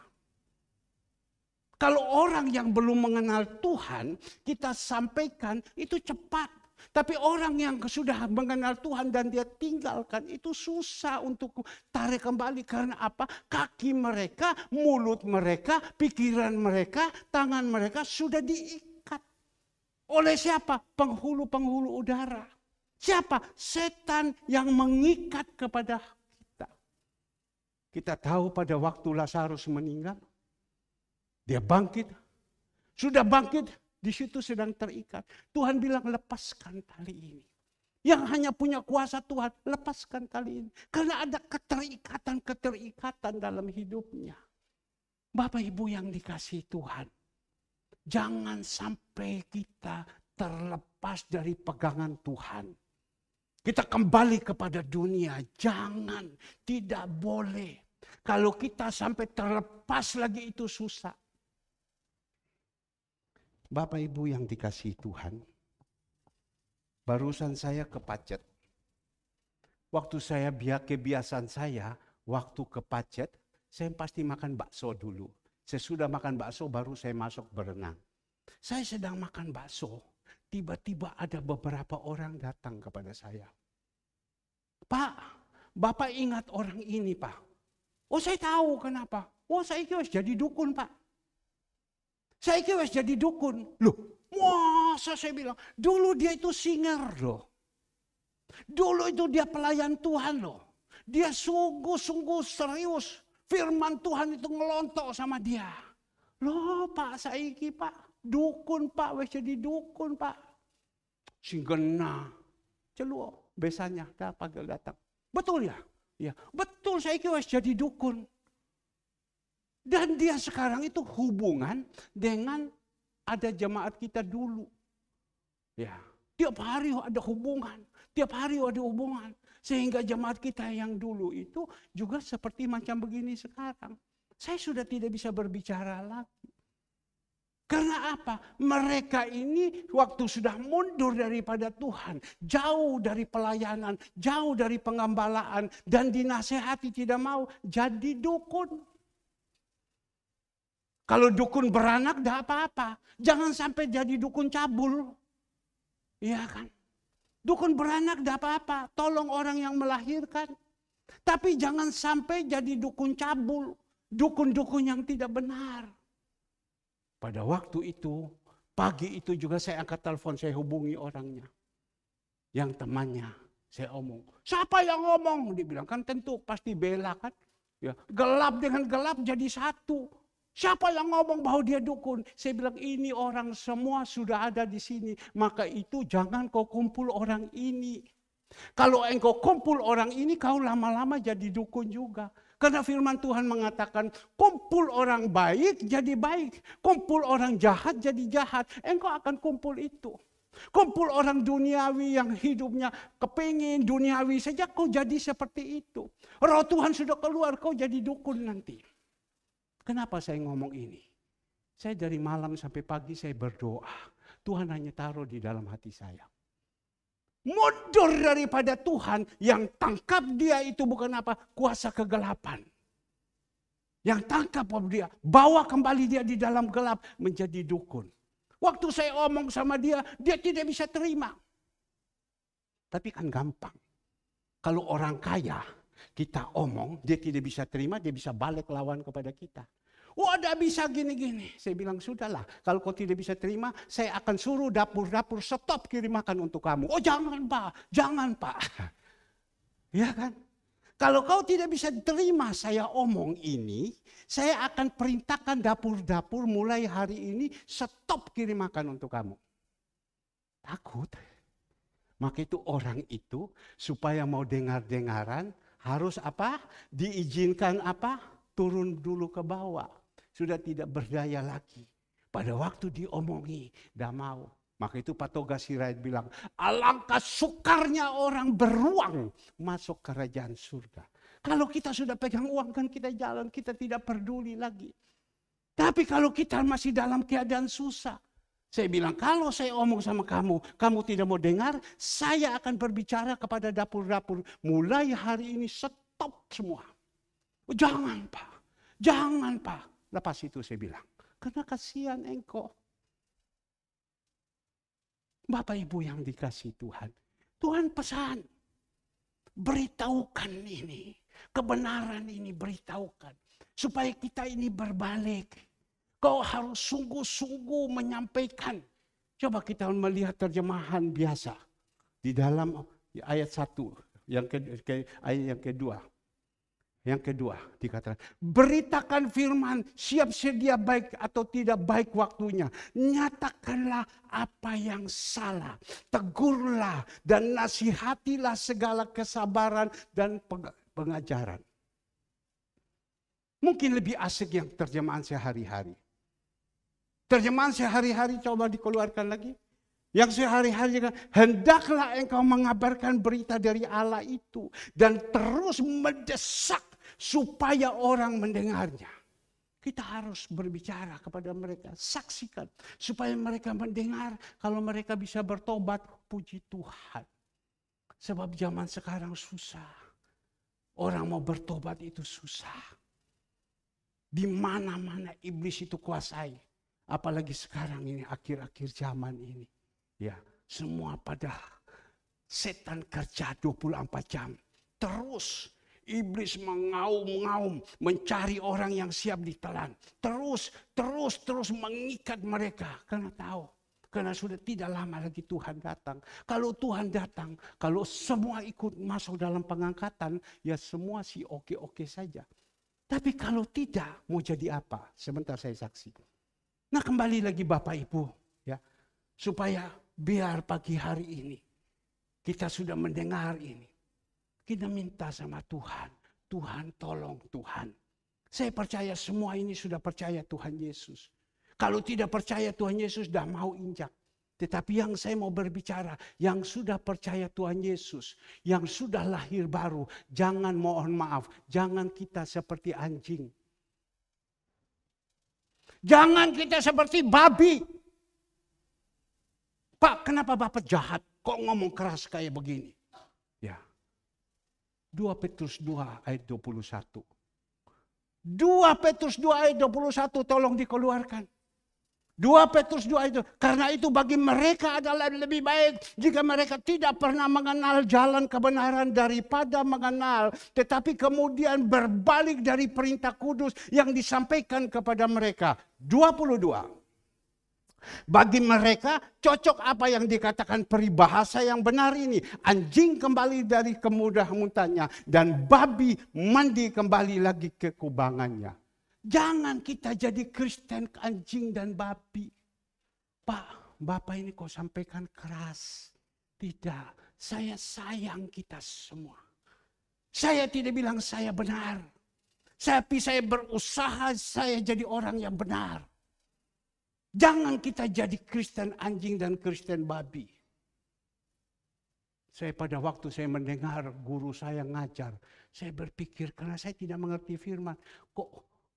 Kalau orang yang belum mengenal Tuhan, kita sampaikan itu cepat. Tapi orang yang sudah mengenal Tuhan dan dia tinggalkan itu susah untuk tarik kembali. Karena apa? Kaki mereka, mulut mereka, pikiran mereka, tangan mereka sudah diikat oleh siapa? Penghulu-penghulu udara. Siapa? Setan yang mengikat kepada kita. Kita tahu pada waktu Lazarus meninggal, dia bangkit. Sudah bangkit, di situ sedang terikat. Tuhan bilang lepaskan tali ini. Yang hanya punya kuasa Tuhan, lepaskan tali ini. Karena ada keterikatan-keterikatan dalam hidupnya. Bapak Ibu yang dikasih Tuhan. Jangan sampai kita terlepas dari pegangan Tuhan. Kita kembali kepada dunia. Jangan, tidak boleh. Kalau kita sampai terlepas lagi itu susah. Bapak Ibu yang dikasihi Tuhan, barusan saya ke Waktu saya biar kebiasaan saya, waktu ke saya pasti makan bakso dulu. Sesudah makan bakso baru saya masuk berenang. Saya sedang makan bakso, tiba-tiba ada beberapa orang datang kepada saya. Pak, Bapak ingat orang ini Pak. Oh saya tahu kenapa. Oh saya kira jadi dukun Pak. Saya kira jadi dukun. Loh, masa saya bilang, dulu dia itu singer loh. Dulu itu dia pelayan Tuhan loh. Dia sungguh-sungguh serius Firman Tuhan itu ngelontok sama dia. Loh pak saiki pak, dukun pak, wes jadi dukun pak. Singgena, celuo, besanya, dah pagi datang. Betul ya? Ya, betul saiki wes jadi dukun. Dan dia sekarang itu hubungan dengan ada jemaat kita dulu. Ya, Tiap hari ada hubungan, tiap hari ada hubungan. Sehingga jemaat kita yang dulu itu juga seperti macam begini sekarang. Saya sudah tidak bisa berbicara lagi. Karena apa? Mereka ini waktu sudah mundur daripada Tuhan, jauh dari pelayanan, jauh dari pengembalaan, dan dinasehati tidak mau jadi dukun. Kalau dukun beranak, tidak apa-apa. Jangan sampai jadi dukun cabul. Iya kan? Dukun beranak gak apa-apa. Tolong orang yang melahirkan. Tapi jangan sampai jadi dukun cabul. Dukun-dukun yang tidak benar. Pada waktu itu, pagi itu juga saya angkat telepon, saya hubungi orangnya. Yang temannya, saya omong. Siapa yang ngomong? Dibilang kan tentu pasti bela kan. Ya, gelap dengan gelap jadi satu. Siapa yang ngomong bahwa dia dukun? Saya bilang ini orang semua sudah ada di sini. Maka itu jangan kau kumpul orang ini. Kalau engkau kumpul orang ini kau lama-lama jadi dukun juga. Karena firman Tuhan mengatakan kumpul orang baik jadi baik. Kumpul orang jahat jadi jahat. Engkau akan kumpul itu. Kumpul orang duniawi yang hidupnya kepingin duniawi saja kau jadi seperti itu. Roh Tuhan sudah keluar kau jadi dukun nanti. Kenapa saya ngomong ini? Saya dari malam sampai pagi saya berdoa. Tuhan hanya taruh di dalam hati saya. Mundur daripada Tuhan yang tangkap dia itu bukan apa? Kuasa kegelapan. Yang tangkap dia, bawa kembali dia di dalam gelap menjadi dukun. Waktu saya omong sama dia, dia tidak bisa terima. Tapi kan gampang. Kalau orang kaya, kita omong, dia tidak bisa terima, dia bisa balik lawan kepada kita. Wah, oh, ada bisa gini-gini. Saya bilang, sudahlah. Kalau kau tidak bisa terima, saya akan suruh dapur-dapur stop kirim makan untuk kamu. Oh, jangan pak, jangan pak. (laughs) ya kan? Kalau kau tidak bisa terima saya omong ini, saya akan perintahkan dapur-dapur mulai hari ini stop kirim makan untuk kamu. Takut. Maka itu orang itu supaya mau dengar-dengaran harus apa? Diizinkan apa? Turun dulu ke bawah. Sudah tidak berdaya lagi. Pada waktu diomongi, tidak mau. Maka itu Patoga Sirait bilang, alangkah sukarnya orang beruang masuk kerajaan surga. Kalau kita sudah pegang uang kan kita jalan, kita tidak peduli lagi. Tapi kalau kita masih dalam keadaan susah, saya bilang, kalau saya omong sama kamu, kamu tidak mau dengar, saya akan berbicara kepada dapur-dapur. Mulai hari ini stop semua. Jangan Pak, jangan Pak. Lepas itu saya bilang, karena kasihan engkau. Bapak Ibu yang dikasih Tuhan, Tuhan pesan, beritahukan ini, kebenaran ini beritahukan. Supaya kita ini berbalik Kau harus sungguh-sungguh menyampaikan. Coba kita melihat terjemahan biasa di dalam ayat 1 yang ke, ke ayat yang kedua. Yang kedua dikatakan, beritakan firman siap sedia baik atau tidak baik waktunya. Nyatakanlah apa yang salah. Tegurlah dan nasihatilah segala kesabaran dan pengajaran. Mungkin lebih asik yang terjemahan sehari-hari. Terjemahan sehari-hari coba dikeluarkan lagi. Yang sehari-hari hendaklah engkau mengabarkan berita dari Allah itu dan terus mendesak supaya orang mendengarnya. Kita harus berbicara kepada mereka, saksikan supaya mereka mendengar. Kalau mereka bisa bertobat, puji Tuhan. Sebab zaman sekarang susah. Orang mau bertobat itu susah. Di mana-mana iblis itu kuasai apalagi sekarang ini akhir-akhir zaman ini ya semua pada setan kerja 24 jam terus iblis mengaum-ngaum mencari orang yang siap ditelan terus terus terus mengikat mereka karena tahu karena sudah tidak lama lagi Tuhan datang. Kalau Tuhan datang, kalau semua ikut masuk dalam pengangkatan, ya semua sih oke-oke saja. Tapi kalau tidak, mau jadi apa? Sebentar saya saksi. Nah kembali lagi Bapak Ibu ya supaya biar pagi hari ini kita sudah mendengar ini kita minta sama Tuhan Tuhan tolong Tuhan saya percaya semua ini sudah percaya Tuhan Yesus kalau tidak percaya Tuhan Yesus dah mau injak tetapi yang saya mau berbicara, yang sudah percaya Tuhan Yesus, yang sudah lahir baru, jangan mohon maaf, jangan kita seperti anjing Jangan kita seperti babi. Pak, kenapa Bapak jahat? Kok ngomong keras kayak begini? Ya. 2 Petrus 2 ayat 21. 2 Petrus 2 ayat 21 tolong dikeluarkan. 2 Petrus 2 itu. Karena itu bagi mereka adalah lebih baik jika mereka tidak pernah mengenal jalan kebenaran daripada mengenal. Tetapi kemudian berbalik dari perintah kudus yang disampaikan kepada mereka. 22. Bagi mereka cocok apa yang dikatakan peribahasa yang benar ini. Anjing kembali dari kemudah mutanya dan babi mandi kembali lagi ke kubangannya. Jangan kita jadi Kristen anjing dan babi. Pak, Bapak ini kok sampaikan keras. Tidak, saya sayang kita semua. Saya tidak bilang saya benar. Tapi saya berusaha saya jadi orang yang benar. Jangan kita jadi Kristen anjing dan Kristen babi. Saya pada waktu saya mendengar guru saya ngajar, saya berpikir karena saya tidak mengerti firman, kok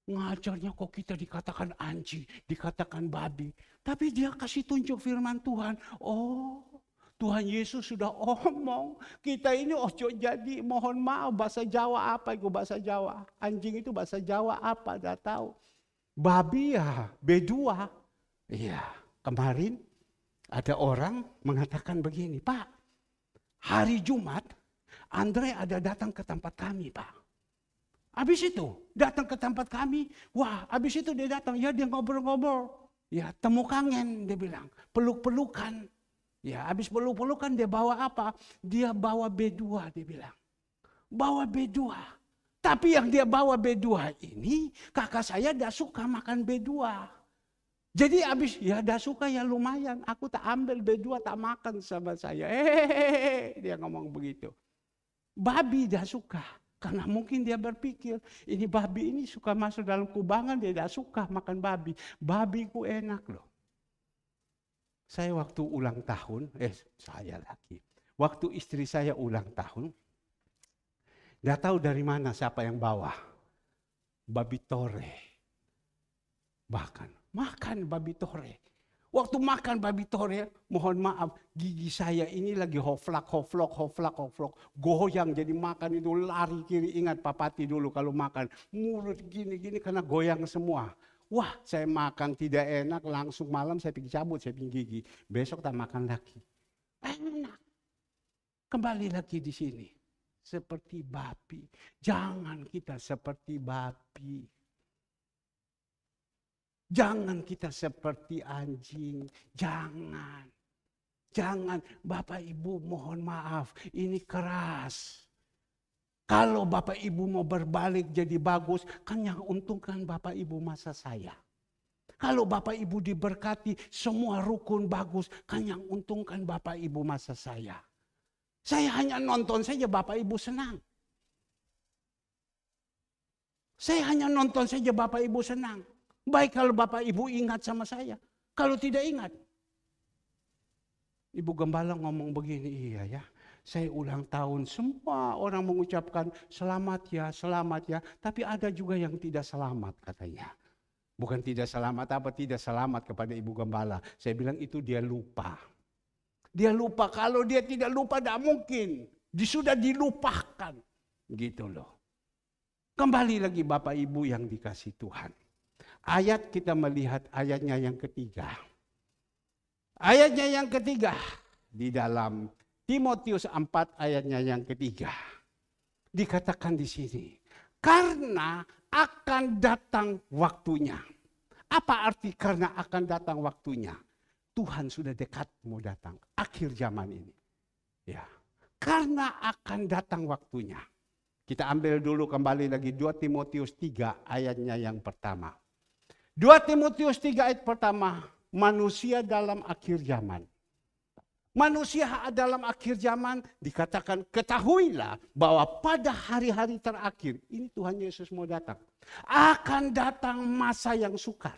ngajarnya kok kita dikatakan anjing, dikatakan babi. Tapi dia kasih tunjuk firman Tuhan. Oh, Tuhan Yesus sudah omong. Kita ini ojo jadi mohon maaf bahasa Jawa apa itu bahasa Jawa. Anjing itu bahasa Jawa apa gak tahu. Babi ya B2. Iya, kemarin ada orang mengatakan begini, Pak, hari Jumat Andre ada datang ke tempat kami, Pak. Habis itu datang ke tempat kami. Wah, habis itu dia datang. Ya dia ngobrol-ngobrol. Ya temu kangen dia bilang. Peluk-pelukan. Ya habis peluk-pelukan dia bawa apa? Dia bawa B2 dia bilang. Bawa B2. Tapi yang dia bawa B2 ini kakak saya tidak suka makan B2. Jadi habis ya dah suka ya lumayan. Aku tak ambil B2 tak makan sama saya. Hehehe dia ngomong begitu. Babi dah suka. Karena mungkin dia berpikir, ini babi ini suka masuk dalam kubangan, dia tidak suka makan babi. babi Babiku enak loh. Saya waktu ulang tahun, eh saya lagi. Waktu istri saya ulang tahun, tidak tahu dari mana siapa yang bawa. Babi tore. Bahkan, makan babi tore. Waktu makan babi tornya, mohon maaf, gigi saya ini lagi hoflak, hoflok, hoflak, hoflok. Goyang jadi makan itu lari kiri. Ingat papati dulu kalau makan. Mulut gini-gini karena goyang semua. Wah, saya makan tidak enak, langsung malam saya pergi cabut, saya pinggigi gigi. Besok tak makan lagi. Enak. Kembali lagi di sini. Seperti babi. Jangan kita seperti babi. Jangan kita seperti anjing. Jangan. Jangan. Bapak Ibu mohon maaf. Ini keras. Kalau Bapak Ibu mau berbalik jadi bagus. Kan yang untungkan Bapak Ibu masa saya. Kalau Bapak Ibu diberkati semua rukun bagus. Kan yang untungkan Bapak Ibu masa saya. Saya hanya nonton saja Bapak Ibu senang. Saya hanya nonton saja Bapak Ibu senang. Baik kalau Bapak Ibu ingat sama saya. Kalau tidak ingat. Ibu Gembala ngomong begini, iya ya. Saya ulang tahun, semua orang mengucapkan selamat ya, selamat ya. Tapi ada juga yang tidak selamat katanya. Bukan tidak selamat apa, tidak selamat kepada Ibu Gembala. Saya bilang itu dia lupa. Dia lupa, kalau dia tidak lupa tidak mungkin. Sudah dilupakan. Gitu loh. Kembali lagi Bapak Ibu yang dikasih Tuhan ayat kita melihat ayatnya yang ketiga. Ayatnya yang ketiga di dalam Timotius 4 ayatnya yang ketiga. Dikatakan di sini, karena akan datang waktunya. Apa arti karena akan datang waktunya? Tuhan sudah dekat mau datang akhir zaman ini. Ya. Karena akan datang waktunya. Kita ambil dulu kembali lagi 2 Timotius 3 ayatnya yang pertama. 2 Timotius 3 ayat pertama, manusia dalam akhir zaman. Manusia dalam akhir zaman dikatakan ketahuilah bahwa pada hari-hari terakhir ini Tuhan Yesus mau datang. Akan datang masa yang sukar.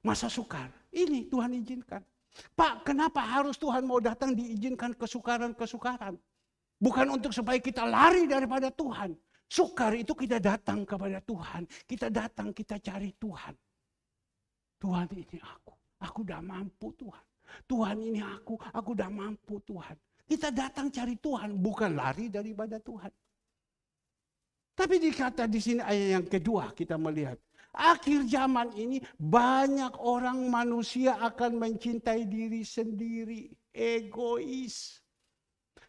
Masa sukar. Ini Tuhan izinkan. Pak, kenapa harus Tuhan mau datang diizinkan kesukaran-kesukaran? Bukan untuk supaya kita lari daripada Tuhan, Sukar itu kita datang kepada Tuhan. Kita datang, kita cari Tuhan. Tuhan ini aku. Aku udah mampu Tuhan. Tuhan ini aku. Aku udah mampu Tuhan. Kita datang cari Tuhan, bukan lari daripada Tuhan. Tapi dikata di sini ayat yang kedua kita melihat. Akhir zaman ini banyak orang manusia akan mencintai diri sendiri. Egois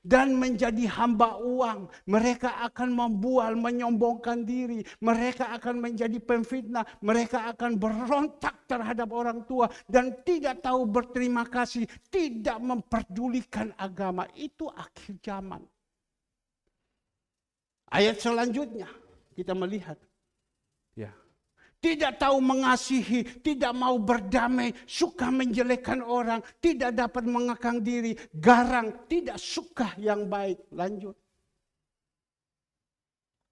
dan menjadi hamba uang. Mereka akan membual, menyombongkan diri. Mereka akan menjadi pemfitnah. Mereka akan berontak terhadap orang tua dan tidak tahu berterima kasih, tidak memperdulikan agama. Itu akhir zaman. Ayat selanjutnya kita melihat tidak tahu mengasihi, tidak mau berdamai, suka menjelekkan orang, tidak dapat mengekang diri, garang, tidak suka yang baik. Lanjut.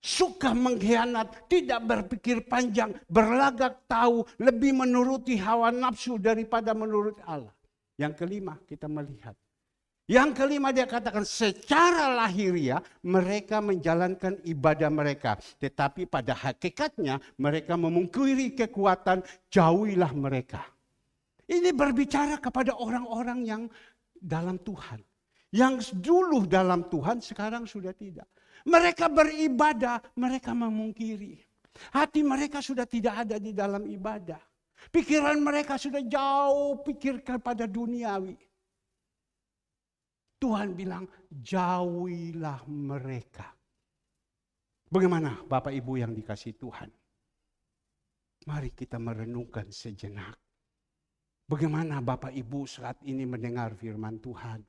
Suka mengkhianat, tidak berpikir panjang, berlagak tahu, lebih menuruti hawa nafsu daripada menurut Allah. Yang kelima kita melihat yang kelima dia katakan secara lahiriah mereka menjalankan ibadah mereka. Tetapi pada hakikatnya mereka memungkiri kekuatan jauhilah mereka. Ini berbicara kepada orang-orang yang dalam Tuhan. Yang dulu dalam Tuhan sekarang sudah tidak. Mereka beribadah, mereka memungkiri. Hati mereka sudah tidak ada di dalam ibadah. Pikiran mereka sudah jauh pikirkan pada duniawi. Tuhan bilang, jauhilah mereka. Bagaimana Bapak Ibu yang dikasih Tuhan? Mari kita merenungkan sejenak. Bagaimana Bapak Ibu saat ini mendengar firman Tuhan?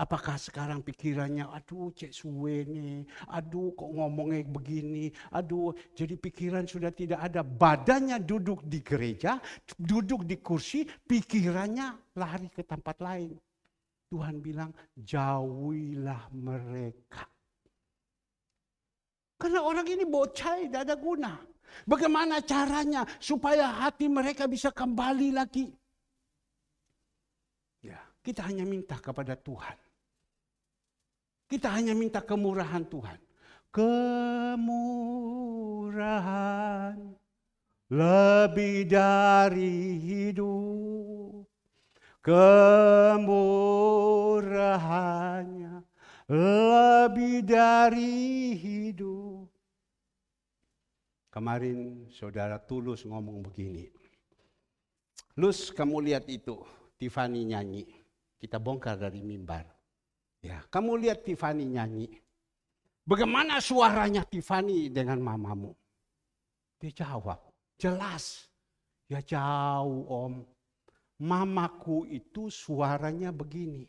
Apakah sekarang pikirannya, aduh cek suwe nih, aduh kok ngomongnya begini, aduh jadi pikiran sudah tidak ada. Badannya duduk di gereja, duduk di kursi, pikirannya lari ke tempat lain. Tuhan bilang, jauhilah mereka. Karena orang ini bocah tidak ada guna. Bagaimana caranya supaya hati mereka bisa kembali lagi? Ya, kita hanya minta kepada Tuhan. Kita hanya minta kemurahan Tuhan. Kemurahan lebih dari hidup kemurahannya lebih dari hidup. Kemarin saudara Tulus ngomong begini. Lus kamu lihat itu, Tiffany nyanyi. Kita bongkar dari mimbar. Ya, kamu lihat Tiffany nyanyi. Bagaimana suaranya Tiffany dengan mamamu? Dia jawab, jelas. Ya jauh om, mamaku itu suaranya begini.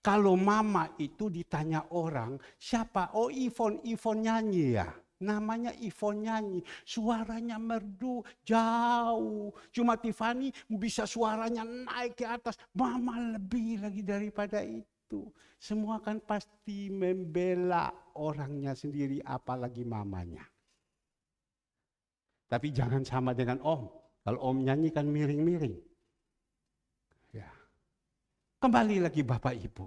Kalau mama itu ditanya orang, siapa? Oh Ivon, Ivon nyanyi ya. Namanya Ivon nyanyi, suaranya merdu, jauh. Cuma Tiffany bisa suaranya naik ke atas. Mama lebih lagi daripada itu. Semua kan pasti membela orangnya sendiri, apalagi mamanya. Tapi jangan sama dengan om. Kalau om nyanyi kan miring-miring. Kembali lagi Bapak Ibu.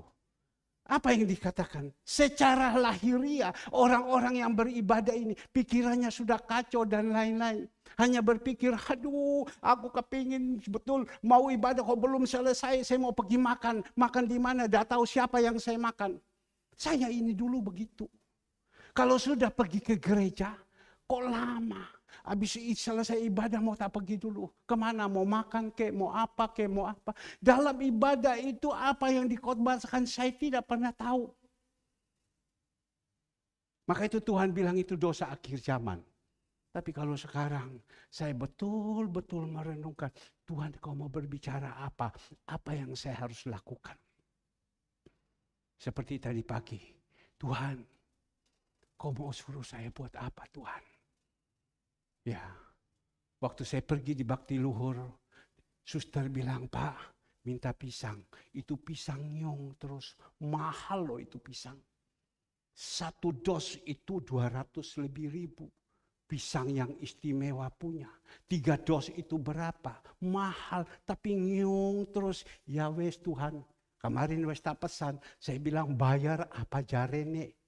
Apa yang dikatakan? Secara lahiriah orang-orang yang beribadah ini pikirannya sudah kacau dan lain-lain. Hanya berpikir, aduh aku kepingin betul mau ibadah kok belum selesai saya mau pergi makan. Makan di mana? Tidak tahu siapa yang saya makan. Saya ini dulu begitu. Kalau sudah pergi ke gereja kok lama Habis selesai ibadah mau tak pergi dulu. Kemana? Mau makan ke? Mau apa ke? Mau apa? Dalam ibadah itu apa yang dikotbahkan saya tidak pernah tahu. Maka itu Tuhan bilang itu dosa akhir zaman. Tapi kalau sekarang saya betul-betul merenungkan, Tuhan kau mau berbicara apa? Apa yang saya harus lakukan? Seperti tadi pagi, Tuhan kau mau suruh saya buat apa Tuhan? Ya, waktu saya pergi di bakti luhur, suster bilang, Pak, minta pisang. Itu pisang nyong terus. Mahal loh itu pisang. Satu dos itu 200 lebih ribu. Pisang yang istimewa punya. Tiga dos itu berapa? Mahal. Tapi nyong terus. Ya wes Tuhan. Kemarin wes tak pesan. Saya bilang bayar apa jarene.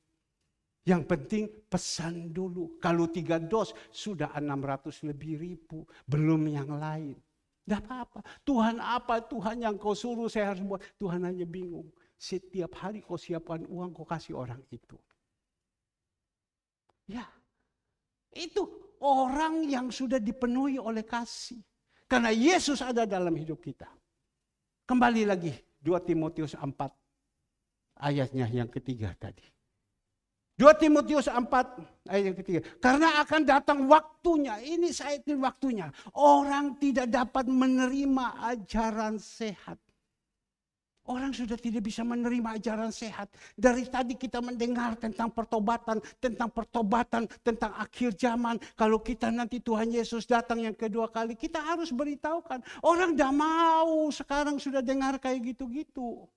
Yang penting pesan dulu. Kalau tiga dos sudah 600 lebih ribu. Belum yang lain. Tidak apa-apa. Tuhan apa Tuhan yang kau suruh saya harus buat. Tuhan hanya bingung. Setiap hari kau siapkan uang kau kasih orang itu. Ya. Itu orang yang sudah dipenuhi oleh kasih. Karena Yesus ada dalam hidup kita. Kembali lagi 2 Timotius 4 ayatnya yang ketiga tadi. 2 Timotius 4 ayat yang ketiga. Karena akan datang waktunya, ini saya ini waktunya. Orang tidak dapat menerima ajaran sehat. Orang sudah tidak bisa menerima ajaran sehat. Dari tadi kita mendengar tentang pertobatan, tentang pertobatan, tentang akhir zaman. Kalau kita nanti Tuhan Yesus datang yang kedua kali, kita harus beritahukan. Orang tidak mau sekarang sudah dengar kayak gitu-gitu.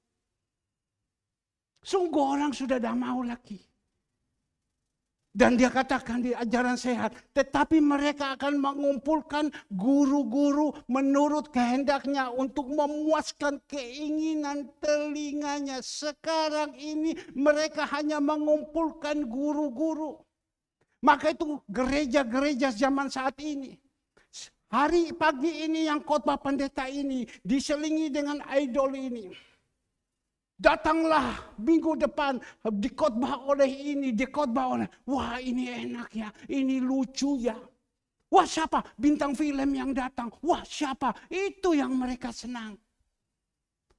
Sungguh orang sudah tidak mau lagi. Dan dia katakan di ajaran sehat, tetapi mereka akan mengumpulkan guru-guru menurut kehendaknya untuk memuaskan keinginan telinganya. Sekarang ini mereka hanya mengumpulkan guru-guru. Maka itu gereja-gereja zaman saat ini. Hari pagi ini yang khotbah pendeta ini diselingi dengan idol ini Datanglah minggu depan dikotbah oleh ini, dikotbah oleh. Wah ini enak ya, ini lucu ya. Wah siapa? Bintang film yang datang. Wah siapa? Itu yang mereka senang.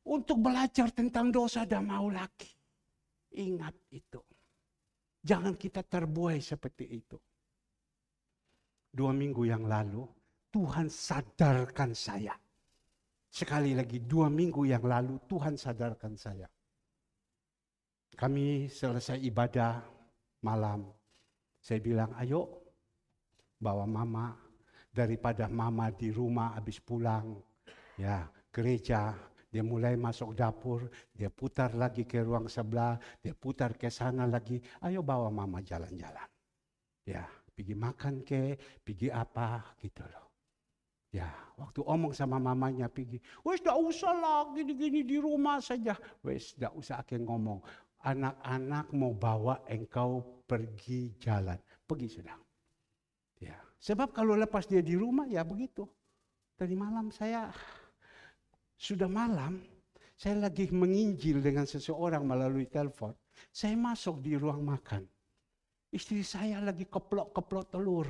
Untuk belajar tentang dosa dan mau lagi. Ingat itu. Jangan kita terbuai seperti itu. Dua minggu yang lalu Tuhan sadarkan saya Sekali lagi, dua minggu yang lalu Tuhan sadarkan saya. Kami selesai ibadah malam. Saya bilang, ayo bawa mama. Daripada mama di rumah habis pulang, ya gereja, dia mulai masuk dapur, dia putar lagi ke ruang sebelah, dia putar ke sana lagi. Ayo bawa mama jalan-jalan. Ya, pergi makan ke, pergi apa gitu loh. Ya, waktu omong sama mamanya pergi, wes tidak usah lagi gini di rumah saja. Wes tidak usah akhir ngomong. Anak-anak mau bawa engkau pergi jalan. Pergi sudah. Ya, sebab kalau lepas dia di rumah ya begitu. Tadi malam saya sudah malam, saya lagi menginjil dengan seseorang melalui telepon. Saya masuk di ruang makan. Istri saya lagi keplok-keplok telur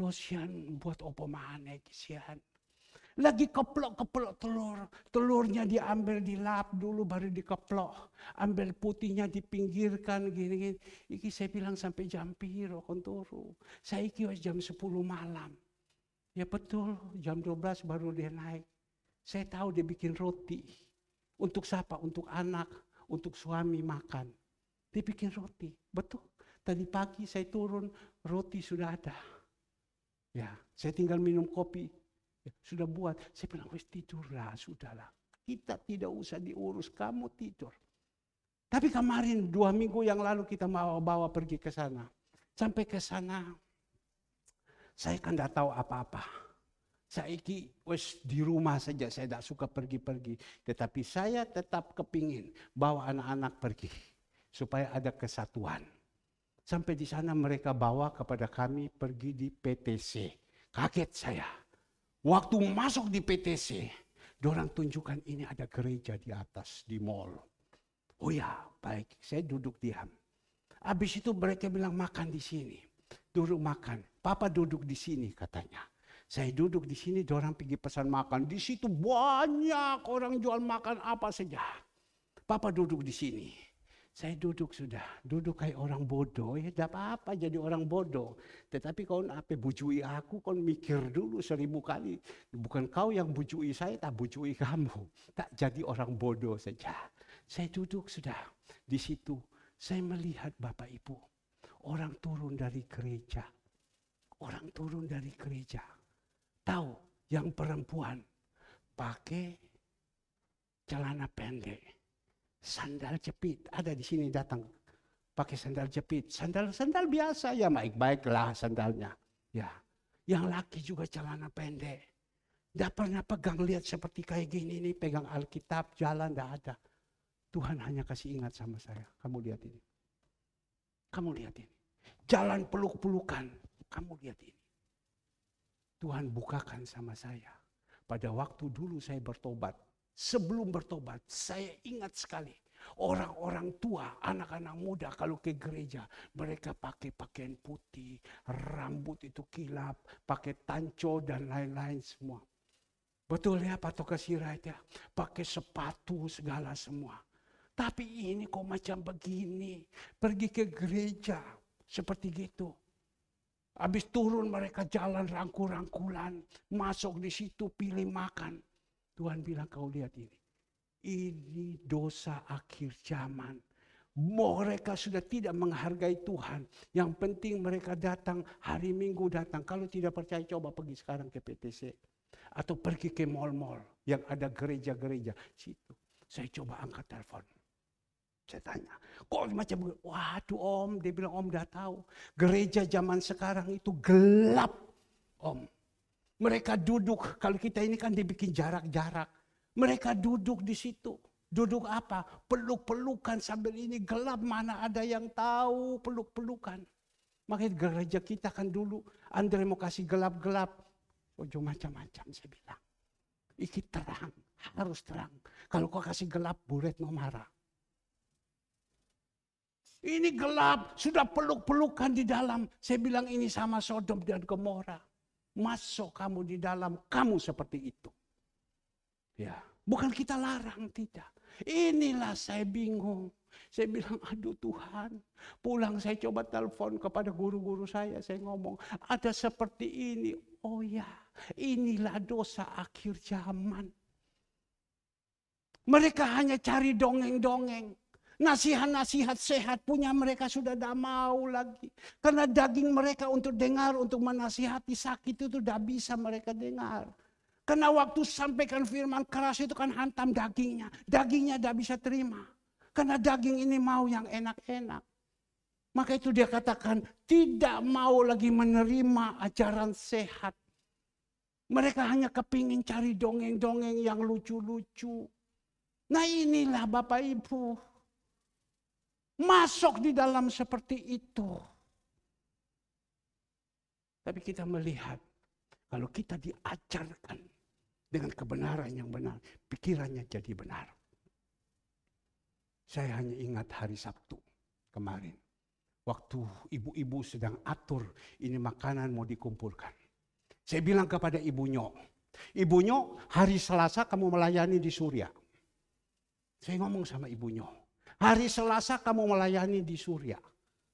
Lo buat opo mana, sian. Lagi keplok-keplok telur. Telurnya diambil di lap dulu baru dikeplok. Ambil putihnya dipinggirkan gini-gini. Iki saya bilang sampai jam piro konturu. Saya iki jam sepuluh malam. Ya betul, jam dua belas baru dia naik. Saya tahu dia bikin roti. Untuk siapa? Untuk anak, untuk suami makan. Dia bikin roti, betul. Tadi pagi saya turun, roti sudah ada. Ya, saya tinggal minum kopi. Ya, sudah buat. Saya bilang, wes tidurlah, sudahlah. Kita tidak usah diurus, kamu tidur. Tapi kemarin dua minggu yang lalu kita mau bawa pergi ke sana. Sampai ke sana, saya kan tidak tahu apa-apa. Saya iki, wes di rumah saja saya tidak suka pergi-pergi, tetapi saya tetap kepingin bawa anak-anak pergi supaya ada kesatuan. Sampai di sana mereka bawa kepada kami pergi di PTC. Kaget saya. Waktu masuk di PTC, orang tunjukkan ini ada gereja di atas, di mall. Oh ya, baik. Saya duduk diam. Habis itu mereka bilang makan di sini. Duduk makan. Papa duduk di sini katanya. Saya duduk di sini, orang pergi pesan makan. Di situ banyak orang jual makan apa saja. Papa duduk di sini. Saya duduk sudah, duduk kayak orang bodoh ya, tidak apa-apa jadi orang bodoh. Tetapi kau apa bujui aku, kau mikir dulu seribu kali. Bukan kau yang bujui saya, tak bujui kamu. Tak jadi orang bodoh saja. Saya duduk sudah di situ. Saya melihat Bapak Ibu, orang turun dari gereja. Orang turun dari gereja. Tahu yang perempuan pakai celana pendek Sandal jepit. Ada di sini datang pakai sandal jepit. Sandal-sandal biasa ya baik-baiklah sandalnya. Ya. Yang laki juga celana pendek. Tidak pernah pegang lihat seperti kayak gini ini pegang Alkitab jalan tidak ada. Tuhan hanya kasih ingat sama saya. Kamu lihat ini. Kamu lihat ini. Jalan peluk-pelukan. Kamu lihat ini. Tuhan bukakan sama saya. Pada waktu dulu saya bertobat, sebelum bertobat, saya ingat sekali orang-orang tua, anak-anak muda kalau ke gereja, mereka pakai pakaian putih, rambut itu kilap, pakai tanco dan lain-lain semua. Betul ya Pak Toka ya? Pakai sepatu segala semua. Tapi ini kok macam begini. Pergi ke gereja. Seperti gitu. Habis turun mereka jalan rangkul-rangkulan. Masuk di situ pilih makan. Tuhan bilang kau lihat ini. Ini dosa akhir zaman. Mereka sudah tidak menghargai Tuhan. Yang penting mereka datang hari Minggu datang. Kalau tidak percaya coba pergi sekarang ke PTC atau pergi ke mall-mall yang ada gereja-gereja situ. Saya coba angkat telepon. Saya tanya, kok macam waduh om, dia bilang om dah tahu. Gereja zaman sekarang itu gelap om. Mereka duduk, kalau kita ini kan dibikin jarak-jarak. Mereka duduk di situ. Duduk apa? Peluk-pelukan sambil ini gelap mana ada yang tahu peluk-pelukan. Makanya gereja kita kan dulu Andre mau kasih gelap-gelap. Ojo oh, macam-macam saya bilang. Iki terang, harus terang. Kalau kau kasih gelap, buret mau marah. Ini gelap, sudah peluk-pelukan di dalam. Saya bilang ini sama Sodom dan Gomora. Masuk kamu di dalam kamu seperti itu. Ya, bukan kita larang tidak. Inilah saya bingung. Saya bilang, aduh Tuhan, pulang saya coba telepon kepada guru-guru saya. Saya ngomong, ada seperti ini. Oh ya, inilah dosa akhir zaman. Mereka hanya cari dongeng-dongeng. Nasihat-nasihat sehat punya mereka sudah tidak mau lagi. Karena daging mereka untuk dengar, untuk menasihati sakit itu tidak bisa mereka dengar. Karena waktu sampaikan firman keras itu kan hantam dagingnya. Dagingnya tidak bisa terima. Karena daging ini mau yang enak-enak. Maka itu dia katakan tidak mau lagi menerima ajaran sehat. Mereka hanya kepingin cari dongeng-dongeng yang lucu-lucu. Nah inilah Bapak Ibu masuk di dalam seperti itu. Tapi kita melihat kalau kita diajarkan dengan kebenaran yang benar, pikirannya jadi benar. Saya hanya ingat hari Sabtu kemarin. Waktu ibu-ibu sedang atur ini makanan mau dikumpulkan. Saya bilang kepada ibunya, ibunya hari Selasa kamu melayani di Surya. Saya ngomong sama ibunya, Hari Selasa kamu melayani di Suria.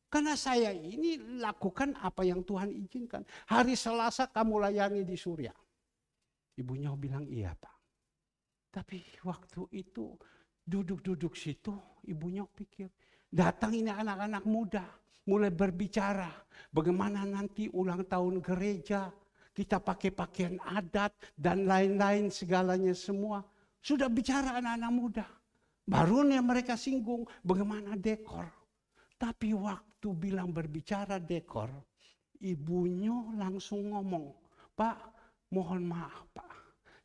Karena saya ini lakukan apa yang Tuhan izinkan. Hari Selasa kamu layani di Suria. Ibunya bilang iya pak. Tapi waktu itu duduk-duduk situ ibunya pikir. Datang ini anak-anak muda mulai berbicara. Bagaimana nanti ulang tahun gereja. Kita pakai pakaian adat dan lain-lain segalanya semua. Sudah bicara anak-anak muda. Baru nih mereka singgung bagaimana dekor. Tapi waktu bilang berbicara dekor, ibunya langsung ngomong, Pak, mohon maaf Pak.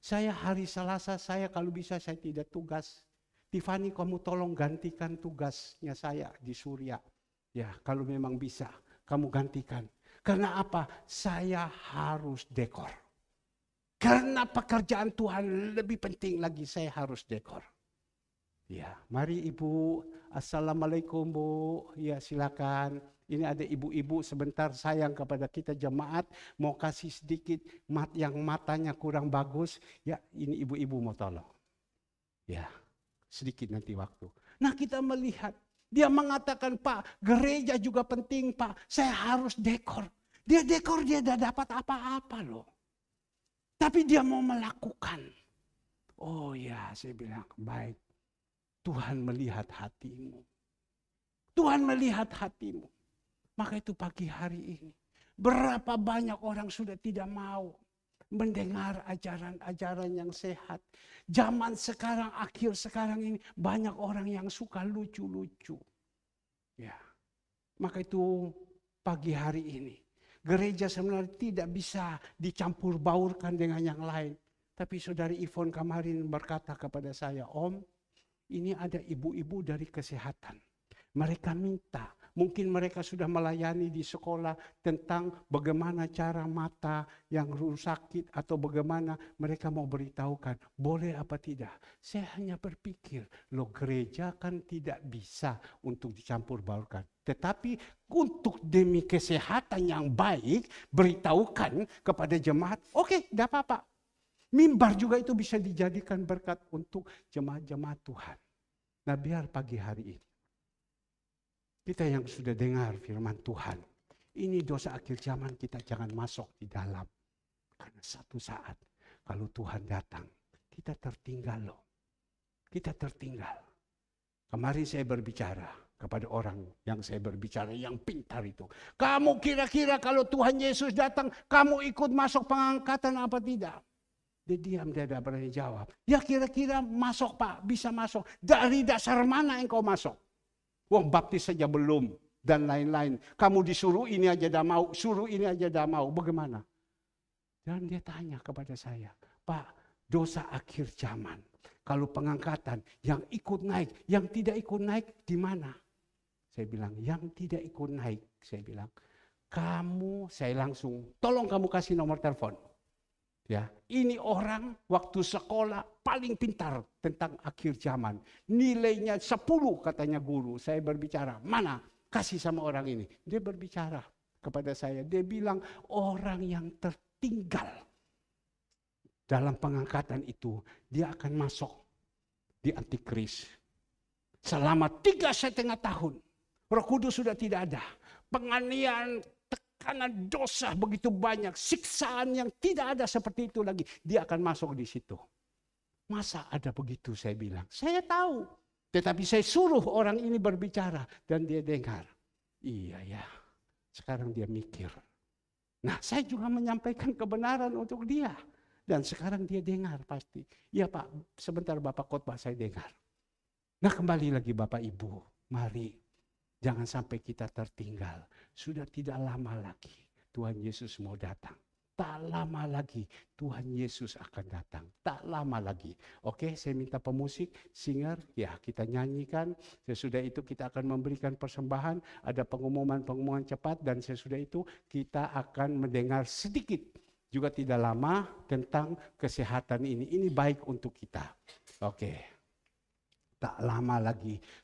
Saya hari Selasa saya kalau bisa saya tidak tugas. Tiffany kamu tolong gantikan tugasnya saya di Suria. Ya kalau memang bisa kamu gantikan. Karena apa? Saya harus dekor. Karena pekerjaan Tuhan lebih penting lagi saya harus dekor. Ya, mari Ibu. Assalamualaikum Bu. Ya, silakan. Ini ada ibu-ibu sebentar sayang kepada kita jemaat mau kasih sedikit mat yang matanya kurang bagus. Ya, ini ibu-ibu mau tolong. Ya, sedikit nanti waktu. Nah, kita melihat dia mengatakan, "Pak, gereja juga penting, Pak. Saya harus dekor." Dia dekor dia tidak dapat apa-apa loh. Tapi dia mau melakukan. Oh ya, saya bilang, baik Tuhan melihat hatimu. Tuhan melihat hatimu. Maka itu pagi hari ini. Berapa banyak orang sudah tidak mau mendengar ajaran-ajaran yang sehat. Zaman sekarang, akhir sekarang ini banyak orang yang suka lucu-lucu. Ya. Maka itu pagi hari ini gereja sebenarnya tidak bisa dicampur baurkan dengan yang lain. Tapi saudari Ivon kemarin berkata kepada saya, Om, ini ada ibu-ibu dari kesehatan. Mereka minta, mungkin mereka sudah melayani di sekolah tentang bagaimana cara mata yang sakit atau bagaimana mereka mau beritahukan boleh apa tidak. Saya hanya berpikir, lo gereja kan tidak bisa untuk dicampur baurkan. Tetapi untuk demi kesehatan yang baik, beritahukan kepada jemaat, oke, okay, tidak apa-apa. Mimbar juga itu bisa dijadikan berkat untuk jemaat-jemaat Tuhan. Nah biar pagi hari ini, kita yang sudah dengar firman Tuhan, ini dosa akhir zaman kita jangan masuk di dalam. Karena satu saat kalau Tuhan datang, kita tertinggal loh. Kita tertinggal. Kemarin saya berbicara kepada orang yang saya berbicara yang pintar itu. Kamu kira-kira kalau Tuhan Yesus datang, kamu ikut masuk pengangkatan apa tidak? Dia diam, dia tidak berani jawab. Ya kira-kira masuk pak, bisa masuk. Dari dasar mana engkau masuk? Wah baptis saja belum dan lain-lain. Kamu disuruh ini aja dah mau, suruh ini aja dah mau. Bagaimana? Dan dia tanya kepada saya, Pak, dosa akhir zaman. Kalau pengangkatan yang ikut naik, yang tidak ikut naik di mana? Saya bilang, yang tidak ikut naik. Saya bilang, kamu, saya langsung, tolong kamu kasih nomor telepon Ya, ini orang waktu sekolah paling pintar tentang akhir zaman. Nilainya 10 katanya guru. Saya berbicara, mana kasih sama orang ini? Dia berbicara kepada saya. Dia bilang orang yang tertinggal dalam pengangkatan itu dia akan masuk di antikris. Selama tiga setengah tahun Roh Kudus sudah tidak ada. Penganiayaan karena dosa begitu banyak, siksaan yang tidak ada seperti itu lagi, dia akan masuk di situ. Masa ada begitu saya bilang? Saya tahu, tetapi saya suruh orang ini berbicara dan dia dengar. Iya ya. Sekarang dia mikir. Nah, saya juga menyampaikan kebenaran untuk dia dan sekarang dia dengar pasti. Ya Pak, sebentar Bapak khotbah saya dengar. Nah, kembali lagi Bapak Ibu, mari jangan sampai kita tertinggal sudah tidak lama lagi Tuhan Yesus mau datang. Tak lama lagi Tuhan Yesus akan datang. Tak lama lagi. Oke, saya minta pemusik, singer, ya kita nyanyikan. Sesudah itu kita akan memberikan persembahan. Ada pengumuman-pengumuman cepat dan sesudah itu kita akan mendengar sedikit juga tidak lama tentang kesehatan ini. Ini baik untuk kita. Oke. Tak lama lagi